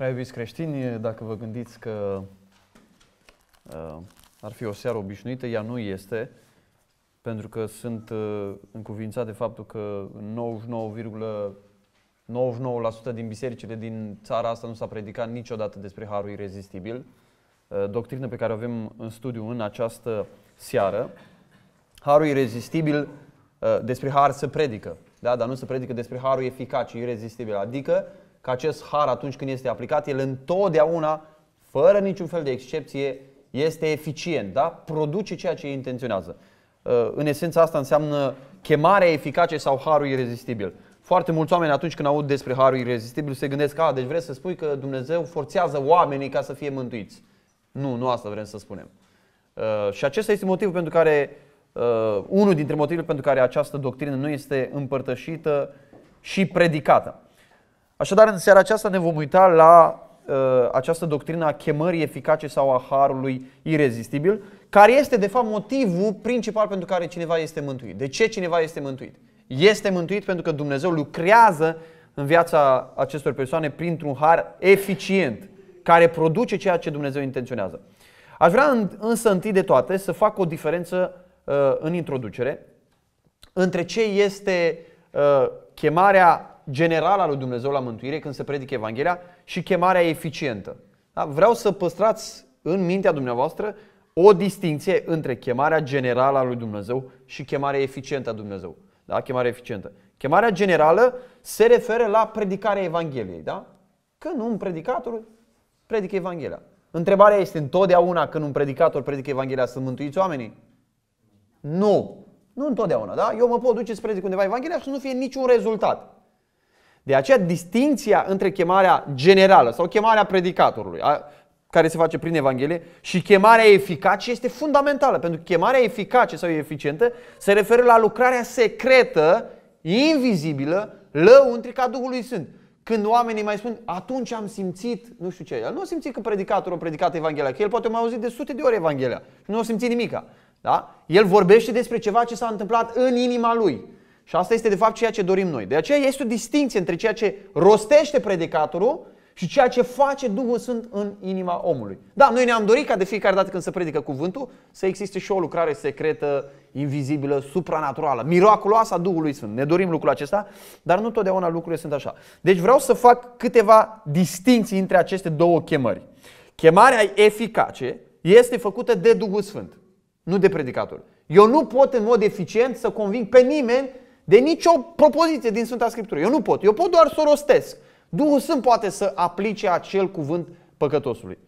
Prea iubiți creștini, dacă vă gândiți că uh, ar fi o seară obișnuită, ea nu este, pentru că sunt uh, încuvințat de faptul că 99,99% ,99 din bisericile din țara asta nu s-a predicat niciodată despre harul irezistibil, uh, doctrină pe care o avem în studiu în această seară. Harul irezistibil, uh, despre har se predică, da? dar nu se predică despre harul eficace, irezistibil, adică că acest har atunci când este aplicat, el întotdeauna, fără niciun fel de excepție, este eficient, da? produce ceea ce intenționează. Uh, în esență asta înseamnă chemarea eficace sau harul irezistibil. Foarte mulți oameni atunci când aud despre harul irezistibil se gândesc, că, deci vreți să spui că Dumnezeu forțează oamenii ca să fie mântuiți. Nu, nu asta vrem să spunem. Uh, și acesta este motivul pentru care, uh, unul dintre motivele pentru care această doctrină nu este împărtășită și predicată. Așadar, în seara aceasta ne vom uita la uh, această doctrină a chemării eficace sau a harului irezistibil, care este, de fapt, motivul principal pentru care cineva este mântuit. De ce cineva este mântuit? Este mântuit pentru că Dumnezeu lucrează în viața acestor persoane printr-un har eficient, care produce ceea ce Dumnezeu intenționează. Aș vrea însă întâi de toate să fac o diferență uh, în introducere între ce este uh, chemarea generală a lui Dumnezeu la mântuire când se predică Evanghelia și chemarea eficientă. Da? Vreau să păstrați în mintea dumneavoastră o distinție între chemarea generală a lui Dumnezeu și chemarea eficientă a Dumnezeu. Da? Chemarea eficientă. Chemarea generală se referă la predicarea Evangheliei. Da? Când un predicator predică Evanghelia. Întrebarea este întotdeauna când un predicator predică Evanghelia sunt mântuiți oamenii? Nu. Nu întotdeauna, da? Eu mă pot duce să predic undeva Evanghelia și să nu fie niciun rezultat. De aceea distinția între chemarea generală sau chemarea predicatorului, care se face prin Evanghelie, și chemarea eficace este fundamentală, pentru că chemarea eficace sau eficientă se referă la lucrarea secretă, invizibilă, lăuntrica Duhului Sfânt. Când oamenii mai spun, atunci am simțit, nu știu ce, el nu a simțit că predicatorul a predicat Evanghelia, că el poate a mai auzit de sute de ori Evanghelia și nu a simțit nimica. Da? El vorbește despre ceva ce s-a întâmplat în inima lui. Și asta este de fapt ceea ce dorim noi. De aceea este o distinție între ceea ce rostește predicatorul și ceea ce face Duhul Sfânt în inima omului. Da, noi ne-am dorit ca de fiecare dată când se predică cuvântul să existe și o lucrare secretă, invizibilă, supranaturală, miraculoasă a Duhului Sfânt. Ne dorim lucrul acesta, dar nu totdeauna lucrurile sunt așa. Deci vreau să fac câteva distinții între aceste două chemări. Chemarea eficace este făcută de Duhul Sfânt, nu de predicator. Eu nu pot în mod eficient să conving pe nimeni de nicio propoziție din Sfânta Scriptură. Eu nu pot, eu pot doar să o rostesc. Duhul Sfânt poate să aplice acel cuvânt păcătosului.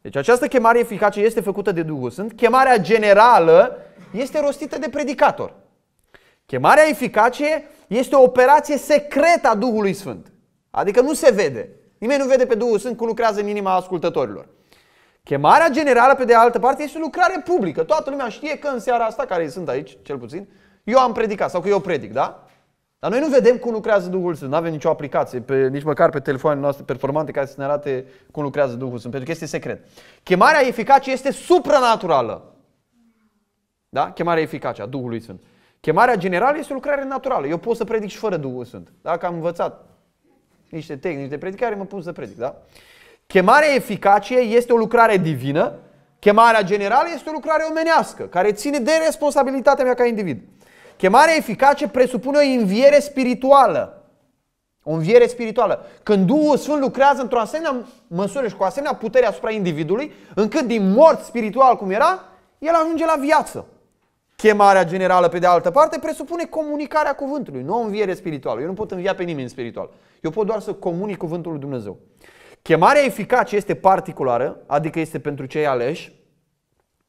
Deci această chemare eficace este făcută de Duhul Sfânt. Chemarea generală este rostită de predicator. Chemarea eficace este o operație secretă a Duhului Sfânt. Adică nu se vede. Nimeni nu vede pe Duhul Sfânt cum lucrează în inima ascultătorilor. Chemarea generală, pe de altă parte, este o lucrare publică. Toată lumea știe că în seara asta, care sunt aici, cel puțin, eu am predicat sau că eu predic, da? Dar noi nu vedem cum lucrează Duhul Sfânt, nu avem nicio aplicație, pe, nici măcar pe telefoanele noastre performante care să ne arate cum lucrează Duhul Sfânt, pentru că este secret. Chemarea eficace este supranaturală. Da? Chemarea eficace a Duhului Sfânt. Chemarea generală este o lucrare naturală. Eu pot să predic și fără Duhul Sfânt. Dacă am învățat niște tehnici de predicare, mă pun să predic, da? Chemarea eficace este o lucrare divină, chemarea generală este o lucrare omenească, care ține de responsabilitatea mea ca individ. Chemarea eficace presupune o înviere spirituală. O înviere spirituală. Când Duhul Sfânt lucrează într-o asemenea măsură și cu o asemenea putere asupra individului, încât din mort spiritual cum era, el ajunge la viață. Chemarea generală, pe de altă parte, presupune comunicarea cuvântului, nu o înviere spirituală. Eu nu pot învia pe nimeni spiritual. Eu pot doar să comunic cuvântul lui Dumnezeu. Chemarea eficace este particulară, adică este pentru cei aleși.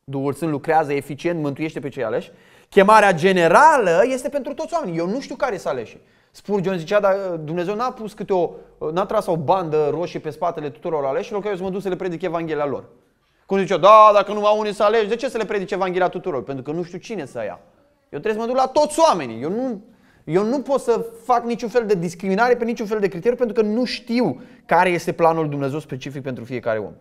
Duhul Sfânt lucrează eficient, mântuiește pe cei aleși Chemarea generală este pentru toți oamenii. Eu nu știu care să aleși. Spurgeon zicea, dar uh, Dumnezeu n-a pus câte o, uh, n-a tras o bandă roșie pe spatele tuturor aleșilor, că eu să mă duc să le predic Evanghelia lor. Cum zicea, da, dacă nu au unii să alegi, de ce să le predic Evanghelia tuturor? Pentru că nu știu cine să ia. Eu trebuie să mă duc la toți oamenii. Eu nu, eu nu pot să fac niciun fel de discriminare pe niciun fel de criteriu pentru că nu știu care este planul Dumnezeu specific pentru fiecare om.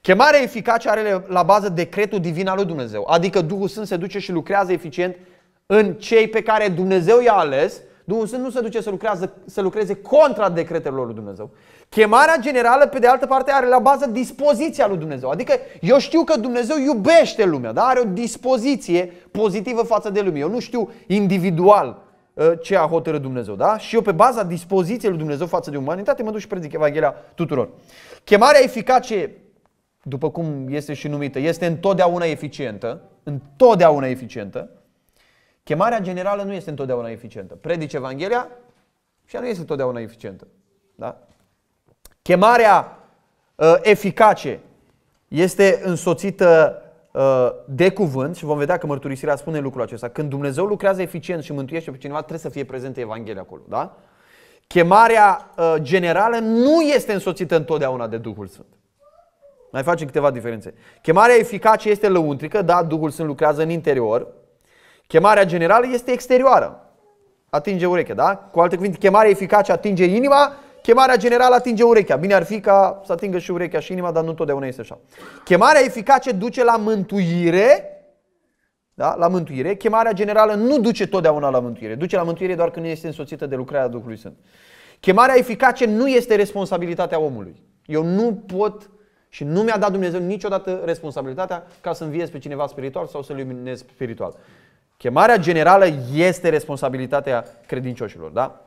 Chemarea eficace are la bază decretul divin al lui Dumnezeu, adică Duhul Sfânt se duce și lucrează eficient în cei pe care Dumnezeu i-a ales, Duhul Sfânt nu se duce să, lucrează, să lucreze contra decretelor lui Dumnezeu. Chemarea generală, pe de altă parte, are la bază dispoziția lui Dumnezeu. Adică eu știu că Dumnezeu iubește lumea, dar are o dispoziție pozitivă față de lume. Eu nu știu individual ă, ce a hotărât Dumnezeu. Da? Și eu pe baza dispoziției lui Dumnezeu față de umanitate mă duc și predic Evanghelia tuturor. Chemarea eficace după cum este și numită, este întotdeauna eficientă, întotdeauna eficientă, chemarea generală nu este întotdeauna eficientă. Predice Evanghelia și ea nu este întotdeauna eficientă. Da? Chemarea uh, eficace este însoțită uh, de cuvânt și vom vedea că mărturisirea spune lucrul acesta. Când Dumnezeu lucrează eficient și mântuiește pe cineva, trebuie să fie prezentă Evanghelia acolo. Da? Chemarea uh, generală nu este însoțită întotdeauna de Duhul Sfânt. Mai facem câteva diferențe. Chemarea eficace este lăuntrică, da, Duhul Sfânt lucrează în interior. Chemarea generală este exterioară. Atinge urechea, da? Cu alte cuvinte, chemarea eficace atinge inima, chemarea generală atinge urechea. Bine ar fi ca să atingă și urechea și inima, dar nu totdeauna este așa. Chemarea eficace duce la mântuire, da? la mântuire. Chemarea generală nu duce totdeauna la mântuire. Duce la mântuire doar când este însoțită de lucrarea Duhului Sfânt. Chemarea eficace nu este responsabilitatea omului. Eu nu pot și nu mi-a dat Dumnezeu niciodată responsabilitatea ca să înviez pe cineva spiritual sau să-l luminez spiritual. Chemarea generală este responsabilitatea credincioșilor, da?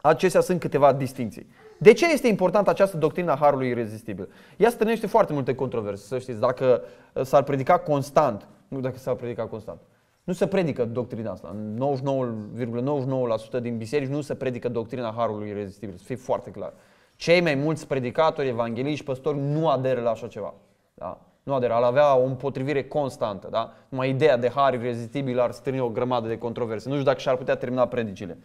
Acestea sunt câteva distinții. De ce este importantă această doctrină a harului irezistibil? Ea strânește foarte multe controverse, să știți, dacă uh, s-ar predica constant, nu dacă s-ar predica constant. Nu se predică doctrina asta. 99,99% ,99 din biserici nu se predică doctrina harului irezistibil. Să fie foarte clar. Uh, cei mai mulți predicatori, evangeliști, păstori nu aderă la așa ceva. Da? Nu aderă, al avea o împotrivire constantă. Da? Numai ideea de har irezistibil ar strâni o grămadă de controverse. Nu știu dacă și-ar putea termina predicile.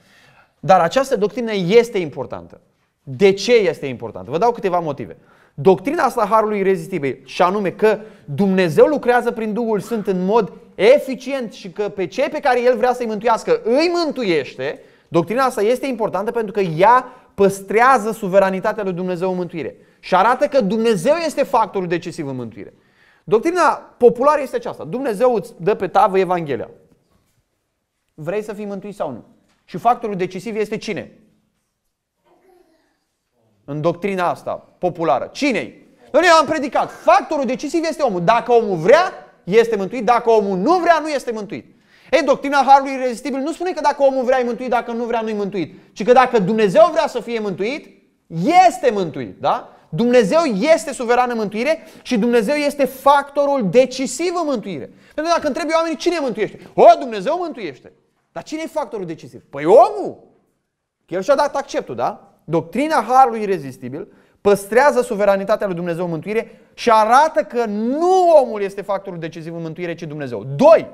Dar această doctrină este importantă. De ce este importantă? Vă dau câteva motive. Doctrina asta a harului irezistibil și anume că Dumnezeu lucrează prin Duhul Sfânt în mod eficient și că pe cei pe care El vrea să-i mântuiască îi mântuiește, doctrina asta este importantă pentru că ea păstrează suveranitatea lui Dumnezeu în mântuire și arată că Dumnezeu este factorul decisiv în mântuire. Doctrina populară este aceasta. Dumnezeu îți dă pe tavă Evanghelia. Vrei să fii mântuit sau nu? Și factorul decisiv este cine? În doctrina asta populară. Cine-i? Noi am predicat. Factorul decisiv este omul. Dacă omul vrea, este mântuit. Dacă omul nu vrea, nu este mântuit. Ei, doctrina Harului irezistibil nu spune că dacă omul vrea e mântuit, dacă nu vrea nu-i mântuit, ci că dacă Dumnezeu vrea să fie mântuit, este mântuit, da? Dumnezeu este suveran în mântuire și Dumnezeu este factorul decisiv în mântuire. Pentru că dacă întrebi oamenii cine mântuiește, o, Dumnezeu mântuiește. Dar cine e factorul decisiv? Păi omul! Că el și-a dat acceptul, da? Doctrina Harului Irezistibil păstrează suveranitatea lui Dumnezeu în mântuire și arată că nu omul este factorul decisiv în mântuire, ci Dumnezeu. Doi,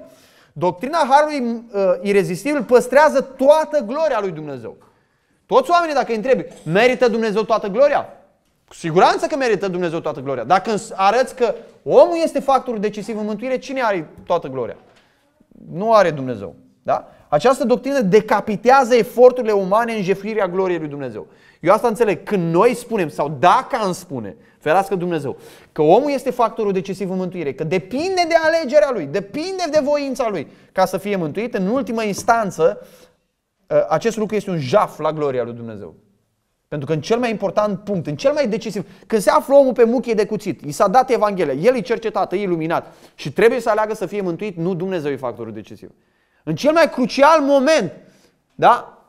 Doctrina Harului uh, irezistibil păstrează toată gloria lui Dumnezeu. Toți oamenii, dacă îi întrebi, merită Dumnezeu toată gloria? Cu siguranță că merită Dumnezeu toată gloria. Dacă arăți că omul este factorul decisiv în mântuire, cine are toată gloria? Nu are Dumnezeu. Da? Această doctrină decapitează eforturile umane în jefuirea gloriei lui Dumnezeu. Eu asta înțeleg. Când noi spunem, sau dacă am spune, ferească Dumnezeu, că omul este factorul decisiv în mântuire, că depinde de alegerea lui, depinde de voința lui ca să fie mântuit, în ultimă instanță, ă, acest lucru este un jaf la gloria lui Dumnezeu. Pentru că în cel mai important punct, în cel mai decisiv, când se află omul pe muchie de cuțit, i s-a dat Evanghelia, el e cercetat, e iluminat și trebuie să aleagă să fie mântuit, nu Dumnezeu e factorul decisiv în cel mai crucial moment da,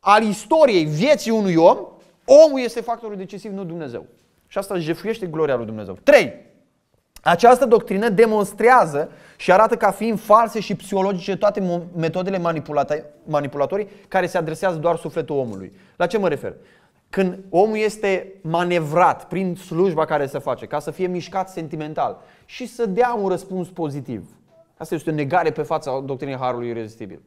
al istoriei vieții unui om, omul este factorul decisiv, nu Dumnezeu. Și asta jefuiește gloria lui Dumnezeu. 3. Această doctrină demonstrează și arată ca fiind false și psihologice toate metodele manipulatorii care se adresează doar sufletul omului. La ce mă refer? Când omul este manevrat prin slujba care se face, ca să fie mișcat sentimental și să dea un răspuns pozitiv. Asta este o negare pe fața doctrinei Harului Irezistibil.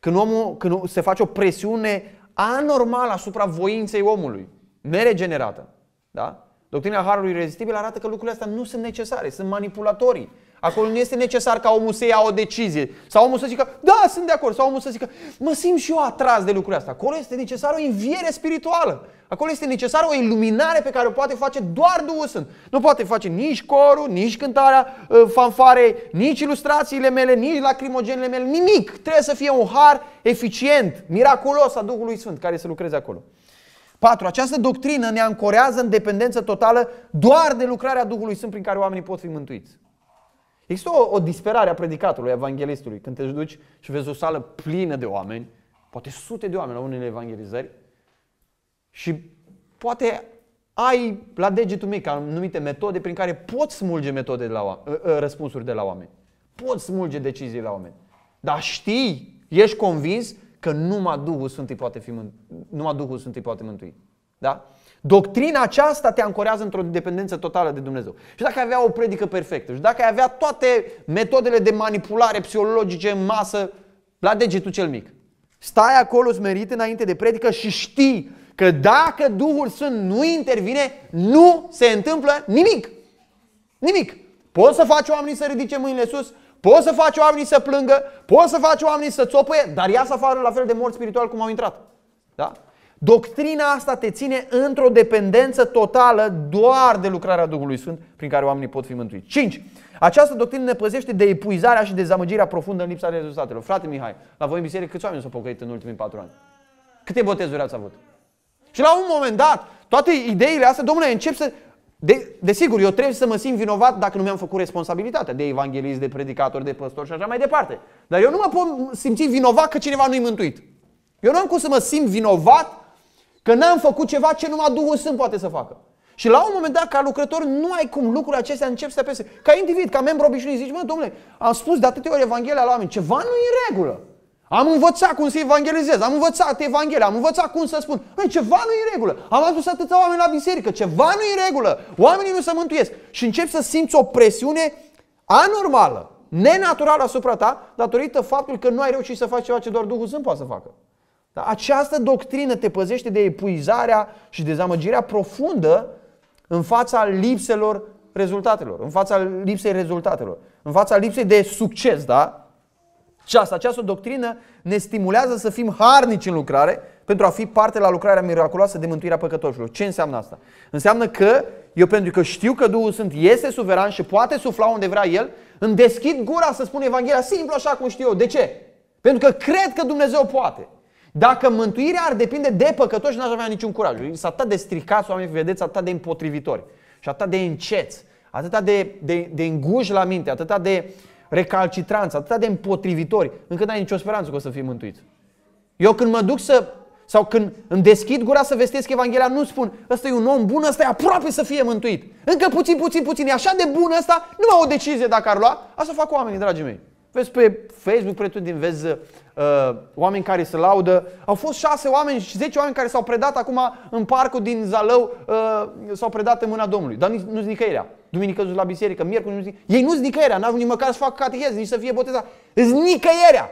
Când, omul, când se face o presiune anormală asupra voinței omului, neregenerată, da? Doctrina Harului Irezistibil arată că lucrurile astea nu sunt necesare, sunt manipulatorii. Acolo nu este necesar ca omul să ia o decizie. Sau omul să zică, da, sunt de acord. Sau omul să zică, mă simt și eu atras de lucrurile astea. Acolo este necesară o înviere spirituală. Acolo este necesară o iluminare pe care o poate face doar Duhul Sfânt. Nu poate face nici corul, nici cântarea ă, fanfarei, nici ilustrațiile mele, nici lacrimogenele mele, nimic. Trebuie să fie un har eficient, miraculos a Duhului Sfânt care să lucreze acolo. 4. Această doctrină ne ancorează în dependență totală doar de lucrarea Duhului Sfânt prin care oamenii pot fi mântuiți. Există o, o disperare a predicatului, evanghelistului. Când te duci și vezi o sală plină de oameni, poate sute de oameni la unele evanghelizări, și poate ai la degetul mic anumite metode prin care poți smulge metode de la oameni, ă, ă, răspunsuri de la oameni. Poți smulge decizii de la oameni. Dar știi, ești convins că numai Duhul Sfânt îi poate, fi, numai Duhul Sfânt îi poate mântui. Da? Doctrina aceasta te ancorează într-o dependență totală de Dumnezeu. Și dacă ai avea o predică perfectă, și dacă ai avea toate metodele de manipulare psihologice în masă, la degetul cel mic, stai acolo smerit înainte de predică și știi că dacă Duhul Sfânt nu intervine, nu se întâmplă nimic. Nimic. Poți să faci oamenii să ridice mâinile sus, poți să faci oamenii să plângă, poți să faci oamenii să țopăie, dar ia să afară la fel de mort spiritual cum au intrat. Da? Doctrina asta te ține într-o dependență totală doar de lucrarea Duhului Sfânt prin care oamenii pot fi mântuiți. 5. Această doctrină ne păzește de epuizarea și dezamăgirea profundă în lipsa rezultatelor. Frate Mihai, la voi în biserică câți oameni s-au pocăit în ultimii patru ani? Câte botezuri ați avut? Și la un moment dat, toate ideile astea, domnule, încep să... De, desigur, eu trebuie să mă simt vinovat dacă nu mi-am făcut responsabilitatea de evanghelist, de predicator, de păstor și așa mai departe. Dar eu nu mă pot simți vinovat că cineva nu-i mântuit. Eu nu am cum să mă simt vinovat Că n-am făcut ceva ce numai Duhul Sfânt poate să facă. Și la un moment dat, ca lucrător, nu ai cum lucrurile acestea încep să apese. Ca individ, ca membru obișnuit, zici, mă, domnule, am spus de atâtea ori Evanghelia la oameni, ceva nu e în regulă. Am învățat cum să evangelizez, am învățat Evanghelia, am învățat cum să spun. Măi, ceva nu e în regulă. Am adus atâția oameni la biserică, ceva nu e în regulă. Oamenii nu se mântuiesc. Și încep să simți o presiune anormală, nenaturală asupra ta, datorită faptului că nu ai reușit să faci ceva ce doar Duhul Sfânt poate să facă. Da? Această doctrină te păzește de epuizarea și dezamăgirea profundă în fața lipselor rezultatelor, în fața lipsei rezultatelor, în fața lipsei de succes, da? Și asta, această doctrină ne stimulează să fim harnici în lucrare pentru a fi parte la lucrarea miraculoasă de mântuirea păcătoșilor. Ce înseamnă asta? Înseamnă că eu, pentru că știu că Duhul Sfânt este suveran și poate sufla unde vrea El, îmi deschid gura să spun Evanghelia simplu așa cum știu eu. De ce? Pentru că cred că Dumnezeu poate. Dacă mântuirea ar depinde de păcătoși, n-aș avea niciun curaj. Sunt atât de stricați oamenii, vedeți, atât de împotrivitori și atât de înceți, atât de, de, de înguși la minte, atât de recalcitranți, atât de împotrivitori, încât n-ai nicio speranță că o să fii mântuit. Eu când mă duc să, sau când îmi deschid gura să vestesc Evanghelia, nu spun, ăsta e un om bun, ăsta e aproape să fie mântuit. Încă puțin, puțin, puțin, e așa de bun ăsta, numai o decizie dacă ar lua, asta fac oamenii, dragii mei. Vezi pe Facebook, pretutindeni, vezi uh, oameni care se laudă. Au fost șase oameni și zece oameni care s-au predat acum în parcul din Zalău, uh, s-au predat în mâna Domnului. Dar nu-s nicăierea. Duminică la biserică, miercuri nu zic. Ei nu-s nicăierea, n-au nici măcar să facă catehez, nici să fie botezați. Îs nicăierea.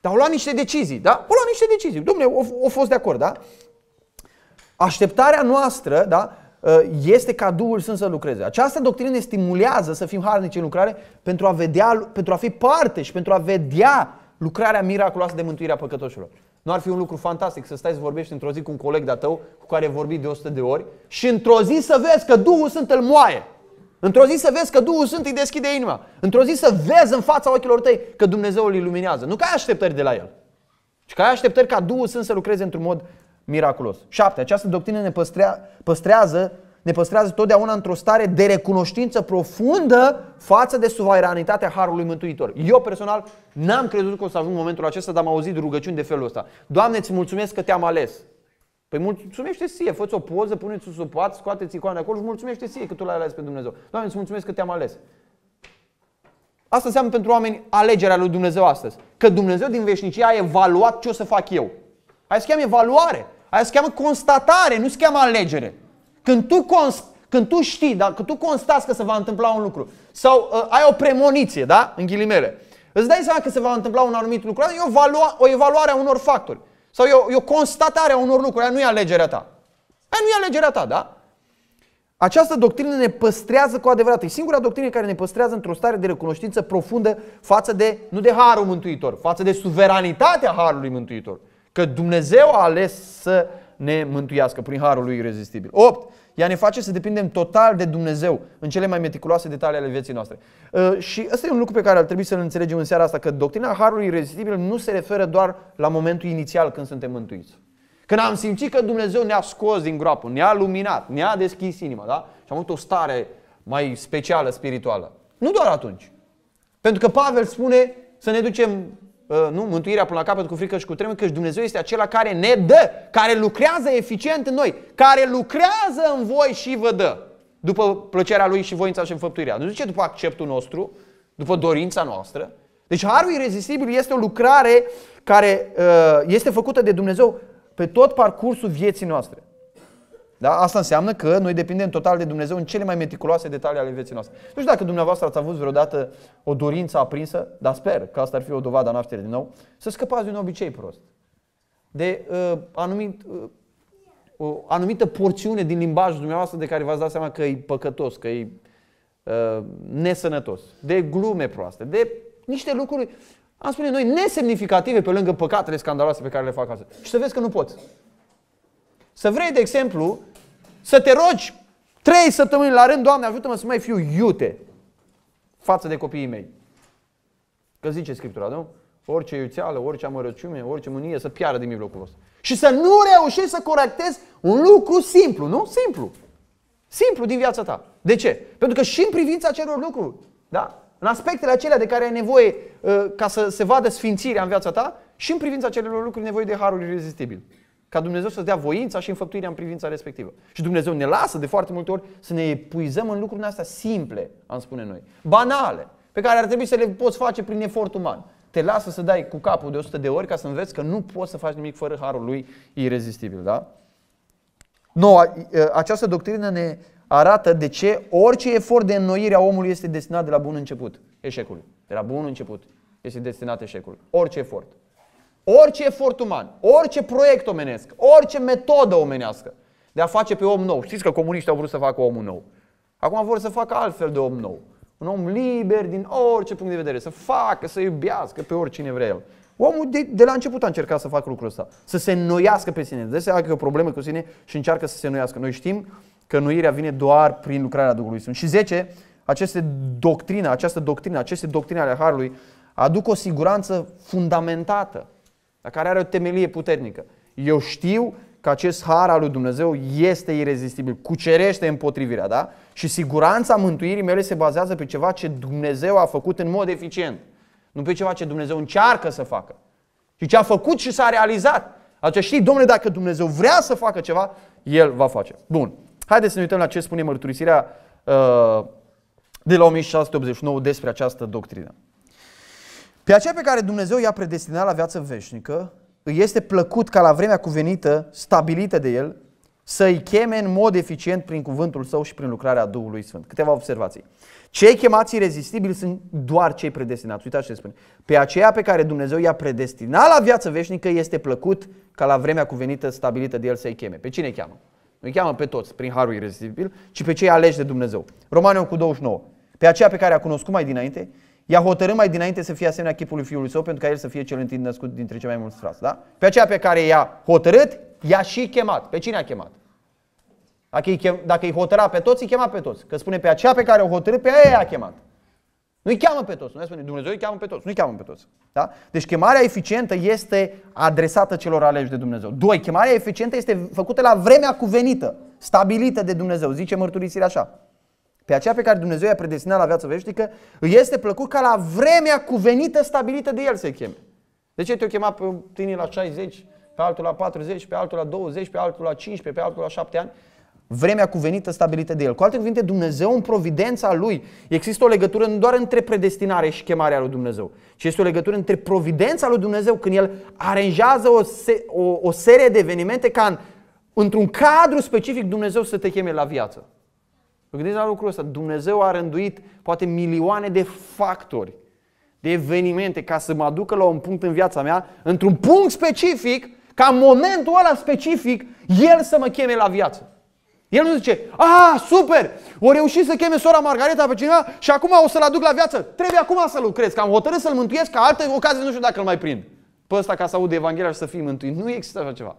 Dar au luat niște decizii, da? Au luat niște decizii. Domnule, au fost de acord, da? Așteptarea noastră, da? Uh, este ca Duhul Sfânt să lucreze. Această doctrină ne stimulează să fim harnici în lucrare pentru a, vedea, pentru a fi parte și pentru a vedea lucrarea miraculoasă de mântuirea păcătoșilor. Nu ar fi un lucru fantastic să stai să vorbești într-o zi cu un coleg de tău cu care vorbit de 100 de ori și într-o zi să vezi că Duhul Sfânt îl moaie. Într-o zi să vezi că Duhul Sfânt îi deschide inima. Într-o zi să vezi în fața ochilor tăi că Dumnezeu îl iluminează. Nu că ai așteptări de la El, ci că ai așteptări ca Duhul Sfânt să lucreze într-un mod miraculos. 7. Această doctrină ne păstrea, păstrează ne păstrează totdeauna într-o stare de recunoștință profundă față de suveranitatea Harului Mântuitor. Eu personal n-am crezut că o să ajung momentul acesta, dar am auzit rugăciuni de felul ăsta. Doamne, îți mulțumesc că te-am ales. Păi mulțumește ție, fă o poză, pune-ți o sub scoate-ți icoana acolo și mulțumește ție că tu l-ai ales pe Dumnezeu. Doamne, îți mulțumesc că te-am ales. Asta înseamnă pentru oameni alegerea lui Dumnezeu astăzi. Că Dumnezeu din veșnicie a evaluat ce o să fac eu. Aia se cheamă evaluare. Aia se cheamă constatare, nu se cheamă alegere. Când tu, const, când tu știi, da? când tu constați că se va întâmpla un lucru sau uh, ai o premoniție, da? în ghilimele, îți dai seama că se va întâmpla un anumit lucru, e o, valua, o evaluare a unor factori sau e o, e o constatare a unor lucruri, aia nu e alegerea ta. Aia nu e alegerea ta, da? Această doctrină ne păstrează cu adevărat. E singura doctrină care ne păstrează într-o stare de recunoștință profundă față de, nu de harul mântuitor, față de suveranitatea harului mântuitor. Că Dumnezeu a ales să ne mântuiască prin harul lui irezistibil. 8. Ea ne face să depindem total de Dumnezeu în cele mai meticuloase detalii ale vieții noastre. Uh, și ăsta e un lucru pe care ar trebui să-l înțelegem în seara asta, că doctrina harului irezistibil nu se referă doar la momentul inițial când suntem mântuiți. Când am simțit că Dumnezeu ne-a scos din groapă, ne-a luminat, ne-a deschis inima, da? Și am avut o stare mai specială spirituală. Nu doar atunci. Pentru că Pavel spune să ne ducem Uh, nu, mântuirea până la capăt cu frică și cu tremur, că Dumnezeu este acela care ne dă, care lucrează eficient în noi, care lucrează în voi și vă dă, după plăcerea Lui și voința și înfăptuirea. Nu zice după acceptul nostru, după dorința noastră. Deci harul irezistibil este o lucrare care uh, este făcută de Dumnezeu pe tot parcursul vieții noastre. Da? Asta înseamnă că noi depindem total de Dumnezeu în cele mai meticuloase detalii ale vieții noastre. Nu știu dacă dumneavoastră ați avut vreodată o dorință aprinsă, dar sper că asta ar fi o dovadă a nașterii din nou, să scăpați de un obicei prost, de uh, anumit, uh, o anumită porțiune din limbajul dumneavoastră de care v-ați dat seama că e păcătos, că e uh, nesănătos, de glume proaste, de niște lucruri, am spune noi, nesemnificative pe lângă păcatele scandaloase pe care le fac astăzi. Și să vezi că nu poți. Să vrei, de exemplu, să te rogi trei săptămâni la rând, Doamne ajută-mă să mai fiu iute față de copiii mei. Că zice Scriptura, nu? Orice iuțeală, orice amărăciune, orice mânie să piară din mijlocul vostru. Și să nu reușești să corectezi un lucru simplu, nu? Simplu. Simplu din viața ta. De ce? Pentru că și în privința acelor lucruri, da? În aspectele acelea de care ai nevoie uh, ca să se vadă sfințirea în viața ta, și în privința acelor lucruri nevoie de harul irezistibil ca Dumnezeu să-ți dea voința și înfăptuirea în privința respectivă. Și Dumnezeu ne lasă de foarte multe ori să ne epuizăm în lucrurile astea simple, am spune noi, banale, pe care ar trebui să le poți face prin efort uman. Te lasă să dai cu capul de 100 de ori ca să înveți că nu poți să faci nimic fără harul lui irezistibil, da? Noua, această doctrină ne arată de ce orice efort de înnoire a omului este destinat de la bun început eșecului. De la bun început este destinat eșecul. Orice efort orice efort uman, orice proiect omenesc, orice metodă omenească de a face pe om nou. Știți că comuniștii au vrut să facă omul nou. Acum vor să facă altfel de om nou. Un om liber din orice punct de vedere, să facă, să iubească pe oricine vrea el. Omul de, de la început a încercat să facă lucrul ăsta, să se înnoiască pe sine. Dă seama că e o problemă cu sine și încearcă să se înnoiască. Noi știm că noirea vine doar prin lucrarea Duhului Sfânt. Și 10, aceste doctrine, această doctrină, aceste doctrine ale Harului aduc o siguranță fundamentată dar care are o temelie puternică. Eu știu că acest har al lui Dumnezeu este irezistibil, cucerește împotrivirea, da? Și siguranța mântuirii mele se bazează pe ceva ce Dumnezeu a făcut în mod eficient, nu pe ceva ce Dumnezeu încearcă să facă. Și ce a făcut și s-a realizat. Atunci știi, domnule, dacă Dumnezeu vrea să facă ceva, El va face. Bun. Haideți să ne uităm la ce spune mărturisirea uh, de la 1689 despre această doctrină. Pe aceea pe care Dumnezeu i-a predestinat la viață veșnică, îi este plăcut ca la vremea cuvenită, stabilită de el, să-i cheme în mod eficient prin cuvântul său și prin lucrarea Duhului Sfânt. Câteva observații. Cei chemați irezistibili sunt doar cei predestinați. Uitați ce spune. Pe aceea pe care Dumnezeu i-a predestinat la viață veșnică, este plăcut ca la vremea cuvenită stabilită de el să-i cheme. Pe cine cheamă? Nu îi cheamă pe toți prin harul irezistibil, ci pe cei aleși de Dumnezeu. Romanul cu 29. Pe aceea pe care a cunoscut mai dinainte, I-a hotărât mai dinainte să fie asemenea chipului Fiului Său pentru ca El să fie cel întâi născut dintre cei mai mulți frați. Da? Pe aceea pe care i-a hotărât, i-a și chemat. Pe cine a chemat? Dacă îi, chem, dacă îi hotăra pe toți, îi chema pe toți. Că spune pe aceea pe care o hotărât, pe aia i-a chemat. Nu-i cheamă pe toți. Nu spune Dumnezeu îi cheamă pe toți. Nu-i cheamă pe toți. Da? Deci chemarea eficientă este adresată celor aleși de Dumnezeu. Doi, chemarea eficientă este făcută la vremea cuvenită, stabilită de Dumnezeu. Zice mărturisirea așa pe aceea pe care Dumnezeu i-a predestinat la viața veșnică, îi este plăcut ca la vremea cuvenită stabilită de El să-i cheme. De ce te-o chema pe tine la 60, pe altul la 40, pe altul la 20, pe altul la 15, pe altul la 7 ani? Vremea cuvenită stabilită de El. Cu alte cuvinte, Dumnezeu în providența Lui există o legătură nu doar între predestinare și chemarea lui Dumnezeu, ci este o legătură între providența lui Dumnezeu când El aranjează o, se, o, o serie de evenimente ca în, într-un cadru specific Dumnezeu să te cheme la viață. Gândiți la lucrul ăsta. Dumnezeu a rânduit poate milioane de factori, de evenimente ca să mă aducă la un punct în viața mea, într-un punct specific, ca în momentul ăla specific, El să mă cheme la viață. El nu zice, a, ah, super, o reușit să cheme sora Margareta pe cineva și acum o să-l aduc la viață. Trebuie acum să lucrez, că am hotărât să-l mântuiesc, ca alte ocazie nu știu dacă îl mai prind. Pe ăsta ca să aud Evanghelia și să fii mântuit. Nu există așa ceva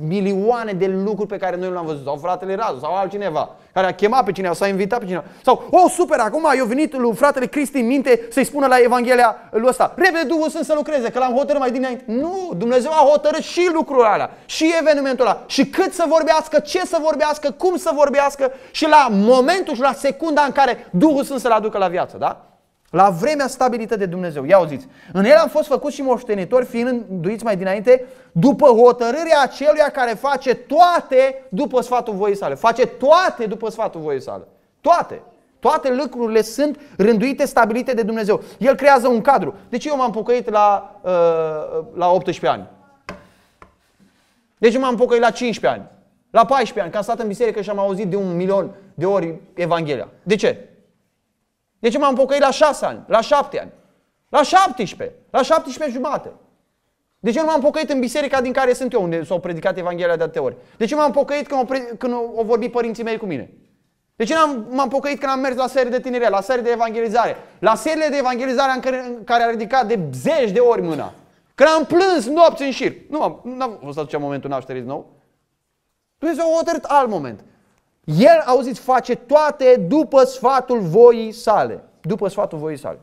milioane de lucruri pe care noi nu le-am văzut. Sau fratele Razu sau altcineva care a chemat pe cineva, s-a invitat pe cineva. Sau, o, oh, super, acum eu venit lui fratele Cristi în minte să-i spună la Evanghelia lui ăsta. Repede Duhul Sfânt să lucreze, că l-am hotărât mai dinainte. Nu, Dumnezeu a hotărât și lucrul alea, și evenimentul ăla, și cât să vorbească, ce să vorbească, cum să vorbească și la momentul și la secunda în care Duhul Sfânt să-l aducă la viață, da? La vremea stabilită de Dumnezeu. Ia auziți. În el am fost făcuți și moștenitori, fiind înduiți mai dinainte, după hotărârea aceluia care face toate după sfatul voiei sale. Face toate după sfatul voiei sale. Toate. Toate lucrurile sunt rânduite, stabilite de Dumnezeu. El creează un cadru. Deci eu m-am pocăit la, uh, la 18 ani. Deci eu m-am pocăit la 15 ani. La 14 ani, că am stat în biserică și am auzit de un milion de ori Evanghelia. De ce? De deci ce m-am pocăit la 6 ani, la 7 ani, la 17, la 17 jumate? De ce nu m-am pocăit în biserica din care sunt eu, unde s-au predicat Evanghelia de ori? De ce m-am pocăit când pre... când au vorbit părinții mei cu mine? De ce am, m-am pocăit când am mers la serile de tinere, la serile de evangelizare? La serile de evangelizare în care, în care a ridicat de zeci de ori mâna. Când am plâns nopți în șir. Nu am, nu am fost atunci momentul nașterii din nou. Dumnezeu a hotărât alt moment. El, auziți, face toate după sfatul voii sale. După sfatul voii sale.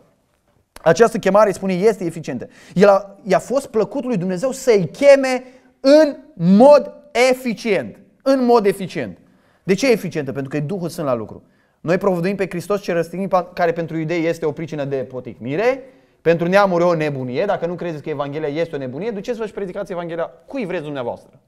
Această chemare, spune, este eficientă. El a, i-a fost plăcut lui Dumnezeu să-i cheme în mod eficient. În mod eficient. De ce eficientă? Pentru că e Duhul Sfânt la lucru. Noi provăduim pe Hristos ce răstignim, care pentru idei este o pricină de poticnire, pentru neamuri o nebunie, dacă nu credeți că Evanghelia este o nebunie, duceți-vă și predicați Evanghelia cui vreți dumneavoastră.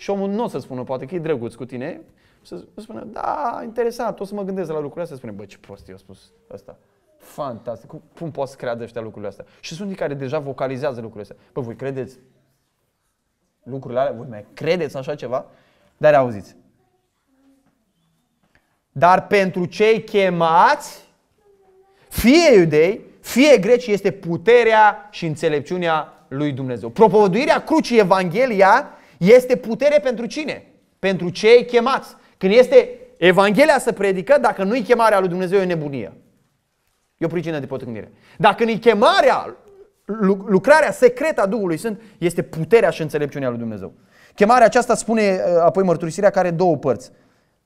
Și omul nu o să spună, poate că e drăguț cu tine, să spună, da, interesant, o să mă gândesc la lucrurile astea, spune, bă, ce prost i-a spus asta. Fantastic, cum, cum poți să creadă ăștia lucrurile astea? Și sunt unii care deja vocalizează lucrurile astea. Bă, voi credeți lucrurile alea, voi mai credeți așa ceva? Dar auziți. Dar pentru cei chemați, fie iudei, fie greci, este puterea și înțelepciunea lui Dumnezeu. Propovăduirea crucii Evanghelia este putere pentru cine? Pentru cei chemați. Când este Evanghelia să predică, dacă nu-i chemarea lui Dumnezeu, e nebunie. E o pricină de potrânire. Dacă nu-i chemarea, lucrarea secretă a Duhului Sfânt, este puterea și înțelepciunea lui Dumnezeu. Chemarea aceasta spune uh, apoi mărturisirea care are două părți.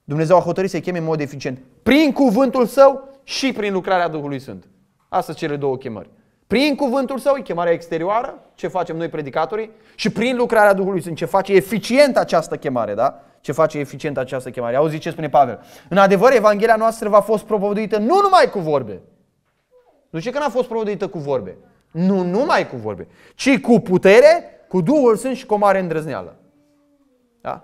Dumnezeu a hotărât să-i cheme în mod eficient prin cuvântul său și prin lucrarea Duhului Sfânt. Asta cele două chemări. Prin cuvântul său, e chemarea exterioară, ce facem noi predicatorii, și prin lucrarea Duhului Sfânt, ce face eficient această chemare, da? Ce face eficient această chemare. Auzi ce spune Pavel. În adevăr, Evanghelia noastră va fost propovăduită nu numai cu vorbe. Nu știu că n-a fost propovăduită cu vorbe. Nu numai cu vorbe, ci cu putere, cu Duhul Sfânt și cu o mare îndrăzneală. Da?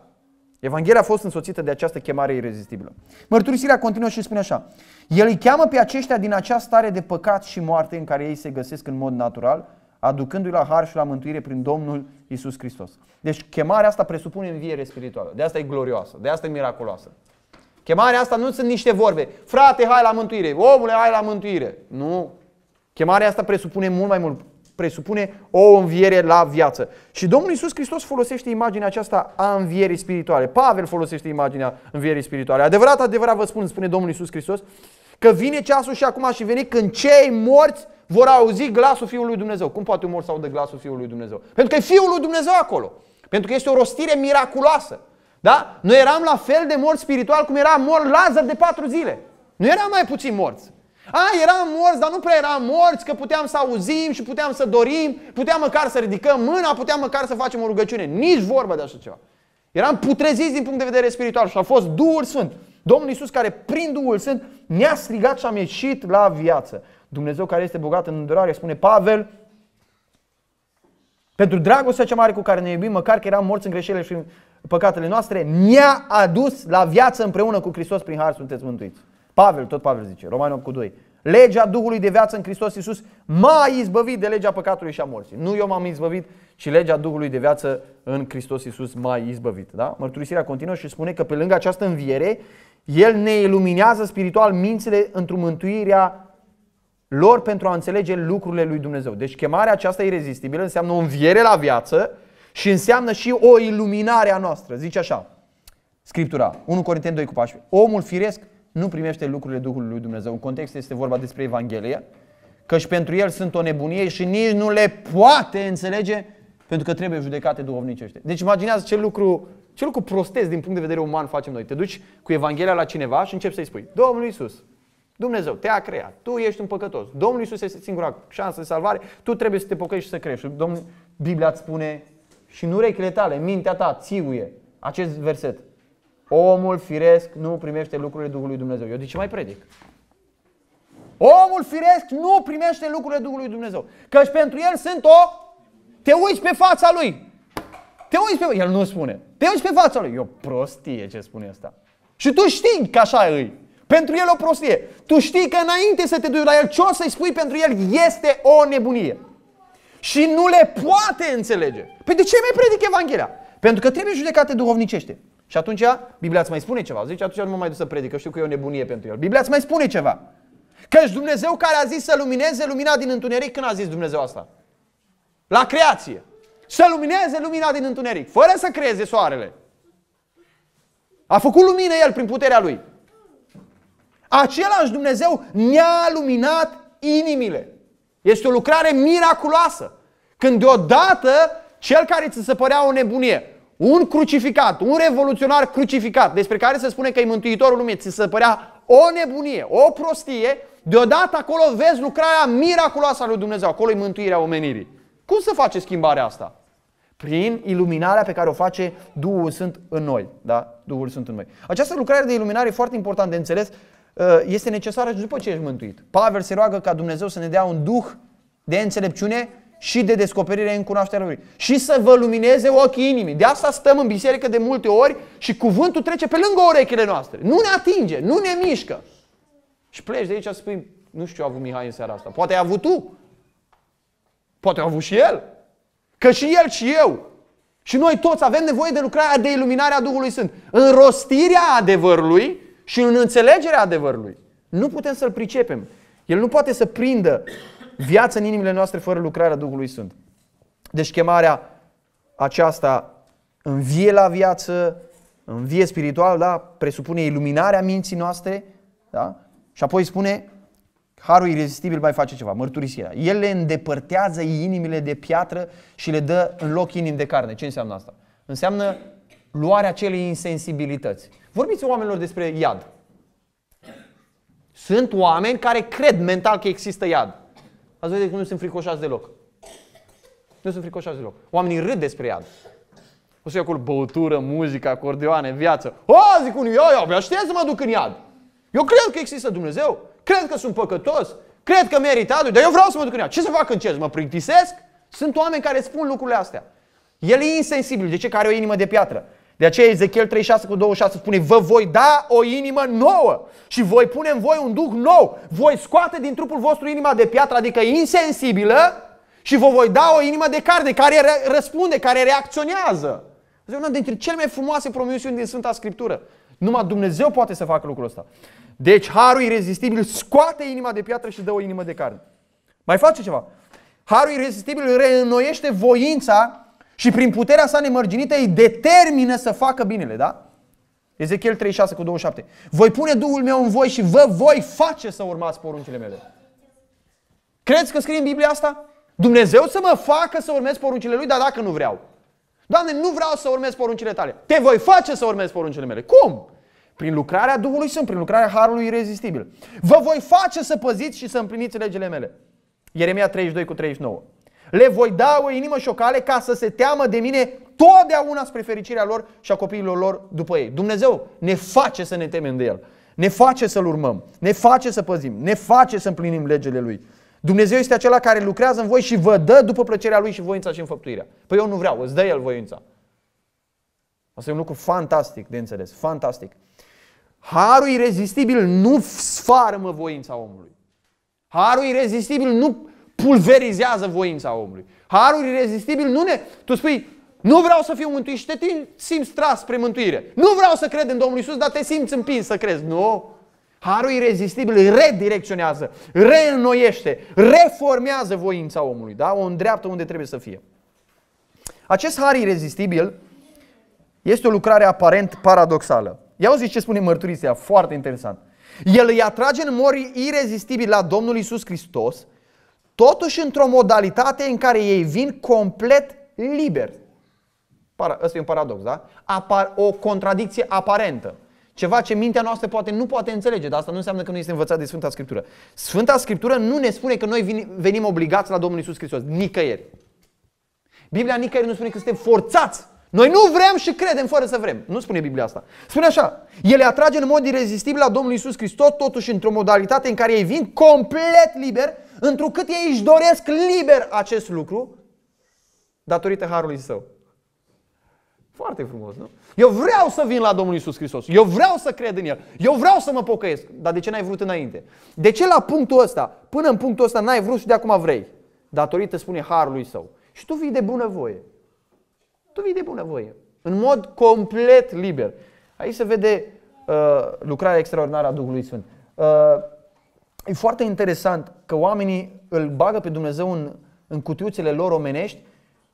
Evanghelia a fost însoțită de această chemare irezistibilă. Mărturisirea continuă și spune așa. El îi cheamă pe aceștia din această stare de păcat și moarte în care ei se găsesc în mod natural, aducându-i la har și la mântuire prin Domnul Isus Hristos. Deci chemarea asta presupune înviere spirituală. De asta e glorioasă, de asta e miraculoasă. Chemarea asta nu sunt niște vorbe. Frate, hai la mântuire. Omule, hai la mântuire. Nu. Chemarea asta presupune mult mai mult. Presupune o înviere la viață. Și Domnul Isus Hristos folosește imaginea aceasta a învierii spirituale. Pavel folosește imaginea învierii spirituale. Adevărat, adevărat vă spun, spune Domnul Isus Hristos, că vine ceasul și acum și veni când cei morți vor auzi glasul Fiului lui Dumnezeu. Cum poate un mort să audă glasul Fiului lui Dumnezeu? Pentru că e Fiul lui Dumnezeu acolo. Pentru că este o rostire miraculoasă. Da? Noi eram la fel de morți spiritual cum era mort Lazar de patru zile. Nu eram mai puțin morți. A, eram morți, dar nu prea eram morți, că puteam să auzim și puteam să dorim, puteam măcar să ridicăm mâna, puteam măcar să facem o rugăciune. Nici vorba de așa ceva. Eram putreziți din punct de vedere spiritual și a fost Duhul Sfânt Domnul Iisus care prin Duhul Sfânt ne-a strigat și am ieșit la viață. Dumnezeu care este bogat în îndurare, spune Pavel, pentru dragostea cea mare cu care ne iubim, măcar că eram morți în greșelile și în păcatele noastre, ne-a adus la viață împreună cu Hristos prin har sunteți mântuiți. Pavel, tot Pavel zice, Romani 8 cu 2. Legea Duhului de viață în Hristos Iisus m-a izbăvit de legea păcatului și a morții. Nu eu m-am izbăvit, ci legea Duhului de viață în Hristos Iisus m-a izbăvit. Da? Mărturisirea continuă și spune că pe lângă această înviere el ne iluminează spiritual mințile într-o mântuirea lor pentru a înțelege lucrurile lui Dumnezeu. Deci chemarea aceasta irezistibilă înseamnă o înviere la viață și înseamnă și o iluminare a noastră. Zice așa, Scriptura, 1 Corinteni 2 cu 14. Omul firesc nu primește lucrurile Duhului lui Dumnezeu. În context este vorba despre Evanghelie, și pentru el sunt o nebunie și nici nu le poate înțelege pentru că trebuie judecate duhovnicește. Deci imaginează ce lucru ce lucru prostesc din punct de vedere uman facem noi? Te duci cu Evanghelia la cineva și începi să-i spui, Domnul Iisus, Dumnezeu te-a creat, tu ești un păcătos, Domnul Iisus este singura șansă de salvare, tu trebuie să te pocăiești și să crești. Domnul, Biblia îți spune și în urechile tale, mintea ta, țiuie acest verset. Omul firesc nu primește lucrurile Duhului Dumnezeu. Eu de ce mai predic? Omul firesc nu primește lucrurile Duhului Dumnezeu. Căci pentru el sunt o... Te uiți pe fața lui. Te uiți pe... față? El nu spune. Te uiți pe fața lui. E o prostie ce spune asta. Și tu știi că așa îi. Pentru el o prostie. Tu știi că înainte să te duci la el, ce o să-i spui pentru el este o nebunie. Și nu le poate înțelege. Păi de ce mai predic Evanghelia? Pentru că trebuie judecate duhovnicește. Și atunci Biblia îți mai spune ceva. Zice, atunci nu mă mai duc să predic, că știu că e o nebunie pentru el. Biblia îți mai spune ceva. Căci Dumnezeu care a zis să lumineze lumina din întuneric, când a zis Dumnezeu asta? La creație să lumineze lumina din întuneric, fără să creeze soarele. A făcut lumină El prin puterea Lui. Același Dumnezeu ne-a luminat inimile. Este o lucrare miraculoasă. Când deodată cel care ți se părea o nebunie, un crucificat, un revoluționar crucificat, despre care se spune că e mântuitorul lumii, ți se părea o nebunie, o prostie, deodată acolo vezi lucrarea miraculoasă a lui Dumnezeu, acolo e mântuirea omenirii. Cum să face schimbarea asta? prin iluminarea pe care o face Duhul Sfânt în noi. Da? Duhul Sfânt în noi. Această lucrare de iluminare e foarte important de înțeles, uh, este necesară și după ce ești mântuit. Pavel se roagă ca Dumnezeu să ne dea un duh de înțelepciune și de descoperire în cunoașterea Lui. Și să vă lumineze ochii inimii. De asta stăm în biserică de multe ori și cuvântul trece pe lângă orechile noastre. Nu ne atinge, nu ne mișcă. Și pleci de aici să spui, nu știu ce a avut Mihai în seara asta. Poate ai avut tu. Poate a avut și el. Că și el și eu și noi toți avem nevoie de lucrarea de iluminare a Duhului Sfânt. În rostirea adevărului și în înțelegerea adevărului. Nu putem să-l pricepem. El nu poate să prindă viața în inimile noastre fără lucrarea Duhului Sfânt. Deci chemarea aceasta vie la viață, vie spiritual, da? presupune iluminarea minții noastre da? și apoi spune Harul irezistibil mai face ceva, mărturisirea. El le îndepărtează inimile de piatră și le dă în loc inimi de carne. Ce înseamnă asta? Înseamnă luarea acelei insensibilități. Vorbiți oamenilor despre iad. Sunt oameni care cred mental că există iad. Ați văzut că nu sunt fricoșați deloc. Nu sunt fricoșați deloc. Oamenii râd despre iad. O să iau acolo băutură, muzică, acordeoane, viață. O, zic unii, ia, ia, abia știa să mă duc în iad. Eu cred că există Dumnezeu. Cred că sunt păcătos, cred că merită adu, dar eu vreau să mă duc în ea. Ce să fac în cer? Mă plictisesc? Sunt oameni care spun lucrurile astea. El e insensibil. De ce? Care o inimă de piatră. De aceea Ezechiel 36 cu 26 spune, vă voi da o inimă nouă și voi pune în voi un duh nou. Voi scoate din trupul vostru inima de piatră, adică insensibilă, și vă voi da o inimă de carne care răspunde, care reacționează. Este una dintre cele mai frumoase promisiuni din Sfânta Scriptură. Numai Dumnezeu poate să facă lucrul ăsta. Deci harul irezistibil scoate inima de piatră și dă o inimă de carne. Mai face ceva. Harul irezistibil reînnoiește voința și prin puterea sa nemărginită îi determină să facă binele, da? Ezechiel 36 cu 27. Voi pune Duhul meu în voi și vă voi face să urmați poruncile mele. Credeți că scrie în Biblia asta? Dumnezeu să mă facă să urmez poruncile lui, dar dacă nu vreau. Doamne, nu vreau să urmez poruncile tale. Te voi face să urmezi poruncile mele. Cum? Prin lucrarea Duhului Sfânt, prin lucrarea Harului Irezistibil. Vă voi face să păziți și să împliniți legile mele. Ieremia 32 cu 39. Le voi da o inimă și o cale ca să se teamă de mine totdeauna spre fericirea lor și a copiilor lor după ei. Dumnezeu ne face să ne temem de El. Ne face să-L urmăm. Ne face să păzim. Ne face să împlinim legile Lui. Dumnezeu este acela care lucrează în voi și vă dă după plăcerea Lui și voința și înfăptuirea. Păi eu nu vreau, îți dă El voința. Asta e un lucru fantastic de înțeles, fantastic. Harul irezistibil nu sfarmă voința omului. Harul irezistibil nu pulverizează voința omului. Harul irezistibil nu ne... Tu spui, nu vreau să fiu mântuit și te simți tras spre mântuire. Nu vreau să cred în Domnul Isus, dar te simți împins să crezi. Nu, Harul irezistibil redirecționează, reînnoiește, reformează voința omului, da? o îndreaptă unde trebuie să fie. Acest har irezistibil este o lucrare aparent paradoxală. Ia uite ce spune mărturisia, foarte interesant. El îi atrage în mori irezistibil la Domnul Isus Hristos, totuși într-o modalitate în care ei vin complet liberi. Asta e un paradox, da? Apar, o contradicție aparentă. Ceva ce mintea noastră poate nu poate înțelege, dar asta nu înseamnă că nu este învățat de Sfânta Scriptură. Sfânta Scriptură nu ne spune că noi venim obligați la Domnul Isus Hristos, nicăieri. Biblia nicăieri nu spune că suntem forțați. Noi nu vrem și credem fără să vrem. Nu spune Biblia asta. Spune așa, ele atrage în mod irezistibil la Domnul Isus Hristos, totuși într-o modalitate în care ei vin complet liber, întrucât ei își doresc liber acest lucru, datorită harului său. Foarte frumos, nu? Eu vreau să vin la Domnul Isus Hristos. Eu vreau să cred în El. Eu vreau să mă pocăiesc. Dar de ce n-ai vrut înainte? De ce la punctul ăsta, până în punctul ăsta n-ai vrut și de acum vrei? Datorită, spune, harului său. Și tu vii de voie. Tu vii de voie. În mod complet liber. Aici se vede uh, lucrarea extraordinară a Duhului Sfânt. Uh, e foarte interesant că oamenii îl bagă pe Dumnezeu în, în cutiuțele lor omenești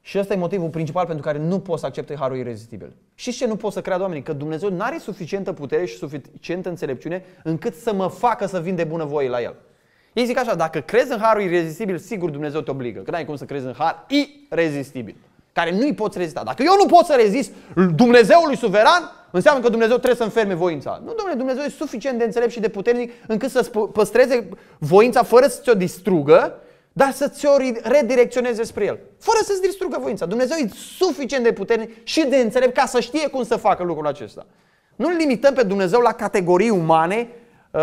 și ăsta e motivul principal pentru care nu poți să accepte harul irezistibil. Și ce nu pot să creadă oamenii? Că Dumnezeu nu are suficientă putere și suficientă înțelepciune încât să mă facă să vin de bună voie la el. Ei zic așa, dacă crezi în harul irezistibil, sigur Dumnezeu te obligă. Că n-ai cum să crezi în har irezistibil. Care nu-i poți rezista. Dacă eu nu pot să rezist Dumnezeului suveran, înseamnă că Dumnezeu trebuie să înferme voința. Nu, domnule, Dumnezeu e suficient de înțelept și de puternic încât să păstreze voința fără să ți-o distrugă dar să-ți o redirecționeze spre El, fără să-ți distrugă voința. Dumnezeu e suficient de puternic și de înțelept ca să știe cum să facă lucrul acesta. Nu limităm pe Dumnezeu la categorii umane, uh,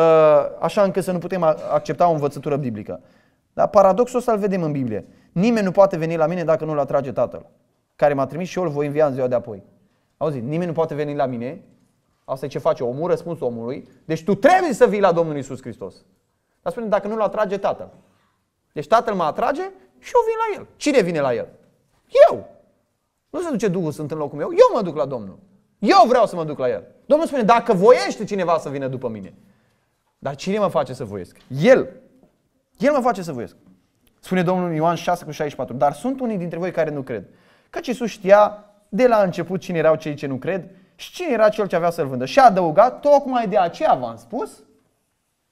așa încât să nu putem accepta o învățătură biblică. Dar paradoxul ăsta îl vedem în Biblie. Nimeni nu poate veni la mine dacă nu-l atrage Tatăl, care m-a trimis și eu îl voi învia în ziua de apoi. Auzi, nimeni nu poate veni la mine, asta e ce face omul, răspunsul omului, deci tu trebuie să vii la Domnul Isus Hristos. Dar spune, dacă nu-l atrage Tatăl. Deci tatăl mă atrage și eu vin la el. Cine vine la el? Eu. Nu se duce Duhul Sfânt în locul meu, eu mă duc la Domnul. Eu vreau să mă duc la el. Domnul spune, dacă voiește cineva să vină după mine. Dar cine mă face să voiesc? El. El mă face să voiesc. Spune Domnul Ioan 6 cu 64. Dar sunt unii dintre voi care nu cred. Căci Iisus știa de la început cine erau cei ce nu cred și cine era cel ce avea să-l vândă. Și a adăugat, tocmai de aceea v-am spus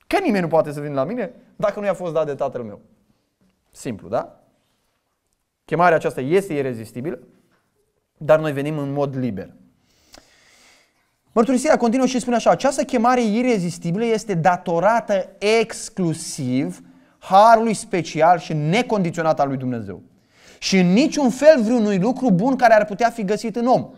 că nimeni nu poate să vină la mine dacă nu i-a fost dat de tatăl meu. Simplu, da? Chemarea aceasta este irezistibilă, dar noi venim în mod liber. Mărturisirea continuă și spune așa, această chemare irezistibilă este datorată exclusiv harului special și necondiționat al lui Dumnezeu. Și în niciun fel vreunui lucru bun care ar putea fi găsit în om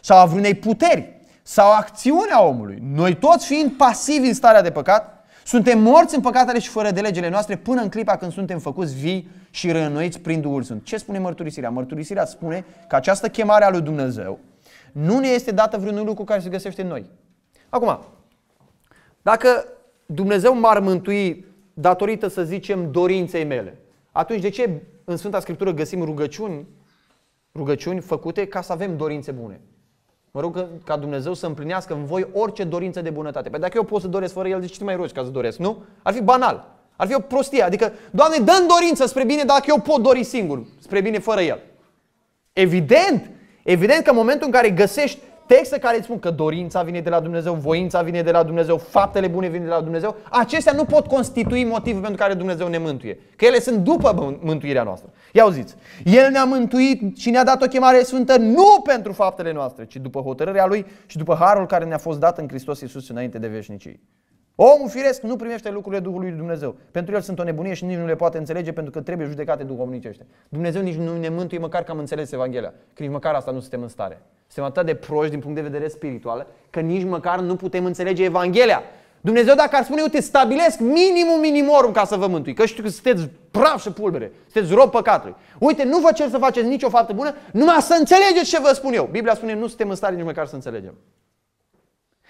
sau a vreunei puteri sau acțiunea omului. Noi toți fiind pasivi în starea de păcat, suntem morți în păcatele și fără de legele noastre până în clipa când suntem făcuți vii și rănoiți prin Duhul Sfânt. Ce spune mărturisirea? Mărturisirea spune că această chemare a lui Dumnezeu nu ne este dată vreunul lucru care se găsește în noi. Acum, dacă Dumnezeu m-ar mântui datorită, să zicem, dorinței mele, atunci de ce în Sfânta Scriptură găsim rugăciuni, rugăciuni făcute ca să avem dorințe bune? Mă rog ca Dumnezeu să împlinească în voi orice dorință de bunătate. Păi dacă eu pot să doresc fără El, de ce mai rogi ca să doresc, nu? Ar fi banal. Ar fi o prostie. Adică, Doamne, dă dorință spre bine dacă eu pot dori singur, spre bine fără El. Evident, evident că în momentul în care găsești texte care îți spun că dorința vine de la Dumnezeu, voința vine de la Dumnezeu, faptele bune vin de la Dumnezeu, acestea nu pot constitui motivul pentru care Dumnezeu ne mântuie. Că ele sunt după mântuirea noastră. Ia uziți, El ne-a mântuit și ne-a dat o chemare sfântă nu pentru faptele noastre, ci după hotărârea Lui și după harul care ne-a fost dat în Hristos Iisus înainte de veșnicii. Omul firesc nu primește lucrurile Duhului Dumnezeu. Pentru el sunt o nebunie și nici nu le poate înțelege pentru că trebuie judecate duhovnicește. Dumnezeu nici nu ne mântuie măcar că am înțeles Evanghelia. Că nici măcar asta nu suntem în stare. Suntem atât de proști din punct de vedere spiritual că nici măcar nu putem înțelege Evanghelia. Dumnezeu dacă ar spune, uite, stabilesc minimum minimorum ca să vă mântui, că știu că sunteți praf și pulbere, sunteți rob păcatului. Uite, nu vă cer să faceți nicio faptă bună, numai să înțelegeți ce vă spun eu. Biblia spune, nu suntem în stare nici măcar să înțelegem.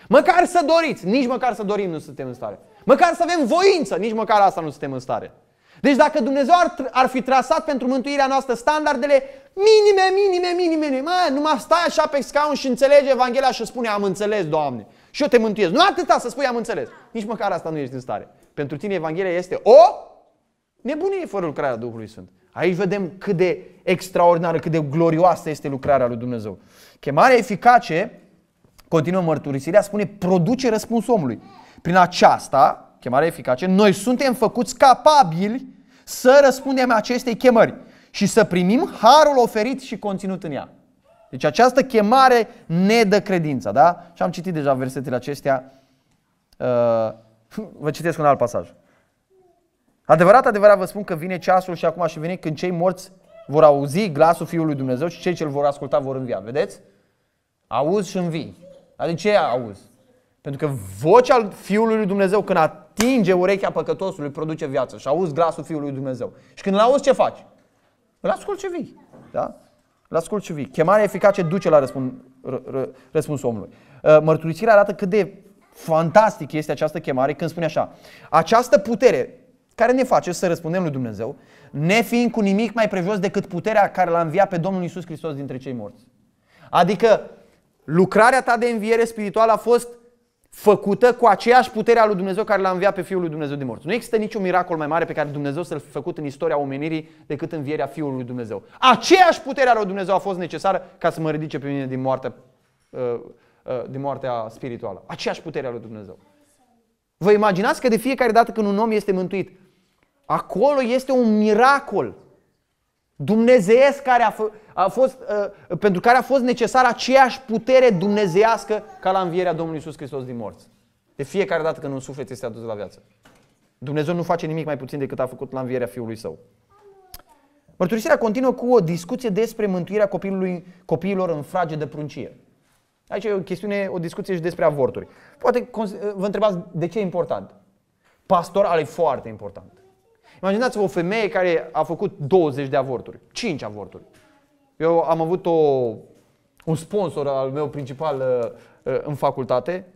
Măcar să doriți, nici măcar să dorim nu suntem în stare. Măcar să avem voință, nici măcar asta nu suntem în stare. Deci dacă Dumnezeu ar, ar fi trasat pentru mântuirea noastră standardele minime, minime, minime, mă, numai stai așa pe scaun și înțelege Evanghelia și spune, am înțeles, Doamne și eu te mântuiesc. Nu atâta să spui am înțeles. Nici măcar asta nu ești în stare. Pentru tine Evanghelia este o nebunie fără lucrarea Duhului Sfânt. Aici vedem cât de extraordinară, cât de glorioasă este lucrarea lui Dumnezeu. Chemarea eficace, continuă mărturisirea, spune produce răspunsul omului. Prin aceasta, chemarea eficace, noi suntem făcuți capabili să răspundem acestei chemări și să primim harul oferit și conținut în ea. Deci această chemare ne dă credința, da? Și am citit deja versetele acestea. Uh, vă citesc un alt pasaj. Adevărat, adevărat vă spun că vine ceasul și acum și vine când cei morți vor auzi glasul Fiului Dumnezeu și cei ce îl vor asculta vor învia. Vedeți? Auzi și învii. Adică ce auzi? Pentru că vocea Fiului lui Dumnezeu când atinge urechea păcătosului produce viață și auzi glasul Fiului lui Dumnezeu. Și când îl auzi ce faci? Îl ascult ce vii. Da? Îl ascult și vii. Chemarea eficace duce la răspun, r- r- răspunsul omului. Uh, mărturisirea arată cât de fantastic este această chemare când spune așa. Această putere care ne face să răspundem lui Dumnezeu, ne fiind cu nimic mai prejos decât puterea care l-a înviat pe Domnul Isus Hristos dintre cei morți. Adică lucrarea ta de înviere spirituală a fost făcută cu aceeași putere a lui Dumnezeu care l-a înviat pe Fiul lui Dumnezeu din morți. Nu există niciun miracol mai mare pe care Dumnezeu să-l fi făcut în istoria omenirii decât învierea Fiului lui Dumnezeu. Aceeași putere a lui Dumnezeu a fost necesară ca să mă ridice pe mine din moartea, uh, uh, din moartea spirituală. Aceeași putere a lui Dumnezeu. Vă imaginați că de fiecare dată când un om este mântuit, acolo este un miracol Dumnezeiesc care a, f- a fost, uh, pentru care a fost necesară aceeași putere dumnezeiască ca la învierea Domnului Isus Hristos din morți. De fiecare dată când un suflet este adus la viață. Dumnezeu nu face nimic mai puțin decât a făcut la învierea Fiului Său. Mărturisirea continuă cu o discuție despre mântuirea copilului, copiilor în frage de pruncie. Aici e o chestiune, o discuție și despre avorturi. Poate vă întrebați de ce e important. al e foarte important. Imaginați-vă o femeie care a făcut 20 de avorturi, 5 avorturi. Eu am avut o, un sponsor al meu principal uh, uh, în facultate,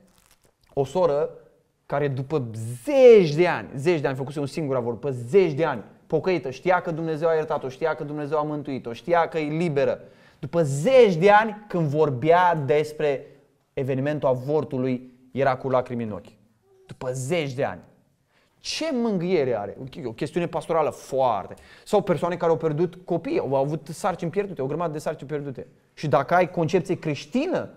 o soră care după zeci de ani, zeci de ani, făcuse un singur avort, după zeci de ani, pocăită, știa că Dumnezeu a iertat-o, știa că Dumnezeu a mântuit-o, știa că e liberă. După zeci de ani, când vorbea despre evenimentul avortului, era cu lacrimi în ochi. După zeci de ani ce mângâiere are? O chestiune pastorală foarte. Sau persoane care au pierdut copii, au avut sarcini pierdute, o grămadă de sarcini pierdute. Și dacă ai concepție creștină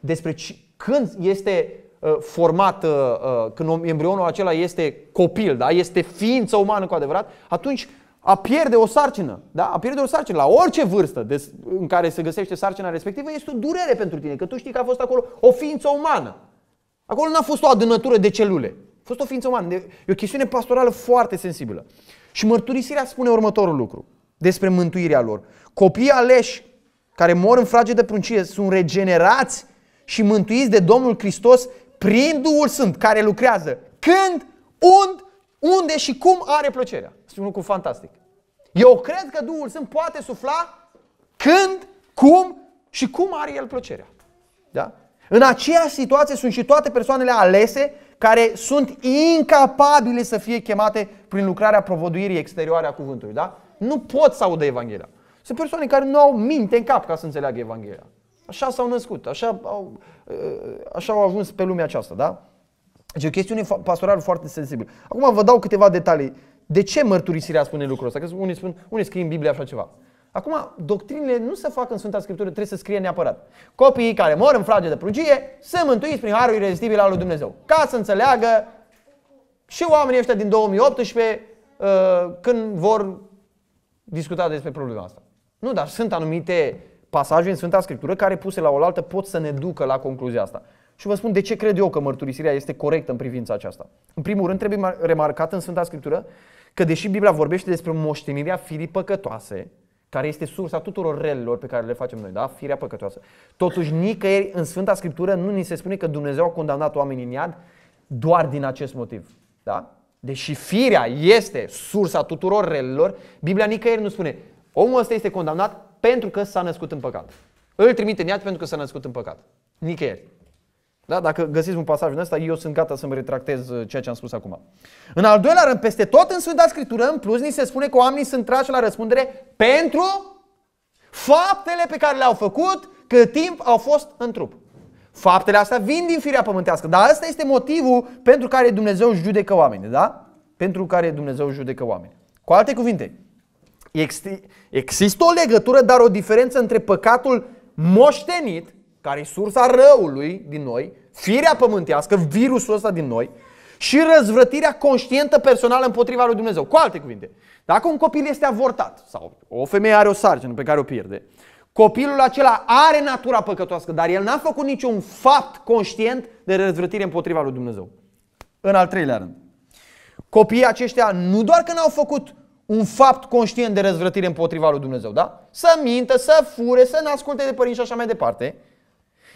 despre când este uh, format, uh, uh, când embrionul acela este copil, da? este ființă umană cu adevărat, atunci a pierde o sarcină, da? a pierde o sarcină la orice vârstă în care se găsește sarcina respectivă, este o durere pentru tine, că tu știi că a fost acolo o ființă umană. Acolo n-a fost o adânătură de celule fost o ființă umană. E o chestiune pastorală foarte sensibilă. Și mărturisirea spune următorul lucru despre mântuirea lor. Copiii aleși care mor în frage de pruncie sunt regenerați și mântuiți de Domnul Hristos prin Duhul Sfânt care lucrează când, und, unde și cum are plăcerea. Este un lucru fantastic. Eu cred că Duhul Sfânt poate sufla când, cum și cum are El plăcerea. Da? În aceeași situație sunt și toate persoanele alese care sunt incapabile să fie chemate prin lucrarea provăduirii exterioare a cuvântului. Da? Nu pot să audă Evanghelia. Sunt persoane care nu au minte în cap ca să înțeleagă Evanghelia. Așa s-au născut, așa au, ă, așa au ajuns pe lumea aceasta. Da? Deci e o chestiune pastorală foarte sensibilă. Acum vă dau câteva detalii. De ce mărturisirea spune lucrul ăsta? Că unii, spun, unii scrie în Biblie așa ceva. Acum, doctrinile nu se fac în Sfânta Scriptură, trebuie să scrie neapărat. Copiii care mor în frage de prugie sunt mântuiți prin harul irezistibil al lui Dumnezeu. Ca să înțeleagă și oamenii ăștia din 2018 uh, când vor discuta despre problema asta. Nu, dar sunt anumite pasaje în Sfânta Scriptură care puse la oaltă pot să ne ducă la concluzia asta. Și vă spun de ce cred eu că mărturisirea este corectă în privința aceasta. În primul rând, trebuie remarcat în Sfânta Scriptură că deși Biblia vorbește despre moștenirea firii păcătoase, care este sursa tuturor relelor pe care le facem noi, da? Firea păcătoasă. Totuși, nicăieri în Sfânta Scriptură nu ni se spune că Dumnezeu a condamnat oamenii în iad doar din acest motiv, da? Deși firea este sursa tuturor relelor, Biblia nicăieri nu spune omul ăsta este condamnat pentru că s-a născut în păcat. Îl trimite în iad pentru că s-a născut în păcat. Nicăieri. Da? Dacă găsiți un pasaj din ăsta, eu sunt gata să-mi retractez uh, ceea ce am spus acum. În al doilea rând, peste tot în Sfânta Scriptură, în plus, ni se spune că oamenii sunt trași la răspundere pentru faptele pe care le-au făcut cât timp au fost în trup. Faptele astea vin din firea pământească, dar ăsta este motivul pentru care Dumnezeu judecă oameni, da? Pentru care Dumnezeu judecă oameni. Cu alte cuvinte, există o legătură, dar o diferență între păcatul moștenit care e sursa răului din noi, firea pământească, virusul ăsta din noi, și răzvrătirea conștientă personală împotriva lui Dumnezeu. Cu alte cuvinte, dacă un copil este avortat sau o femeie are o sarcină pe care o pierde, copilul acela are natura păcătoască, dar el n-a făcut niciun fapt conștient de răzvrătire împotriva lui Dumnezeu. În al treilea rând, copiii aceștia nu doar că n-au făcut un fapt conștient de răzvrătire împotriva lui Dumnezeu, da? Să mintă, să fure, să nu asculte de părinți și așa mai departe,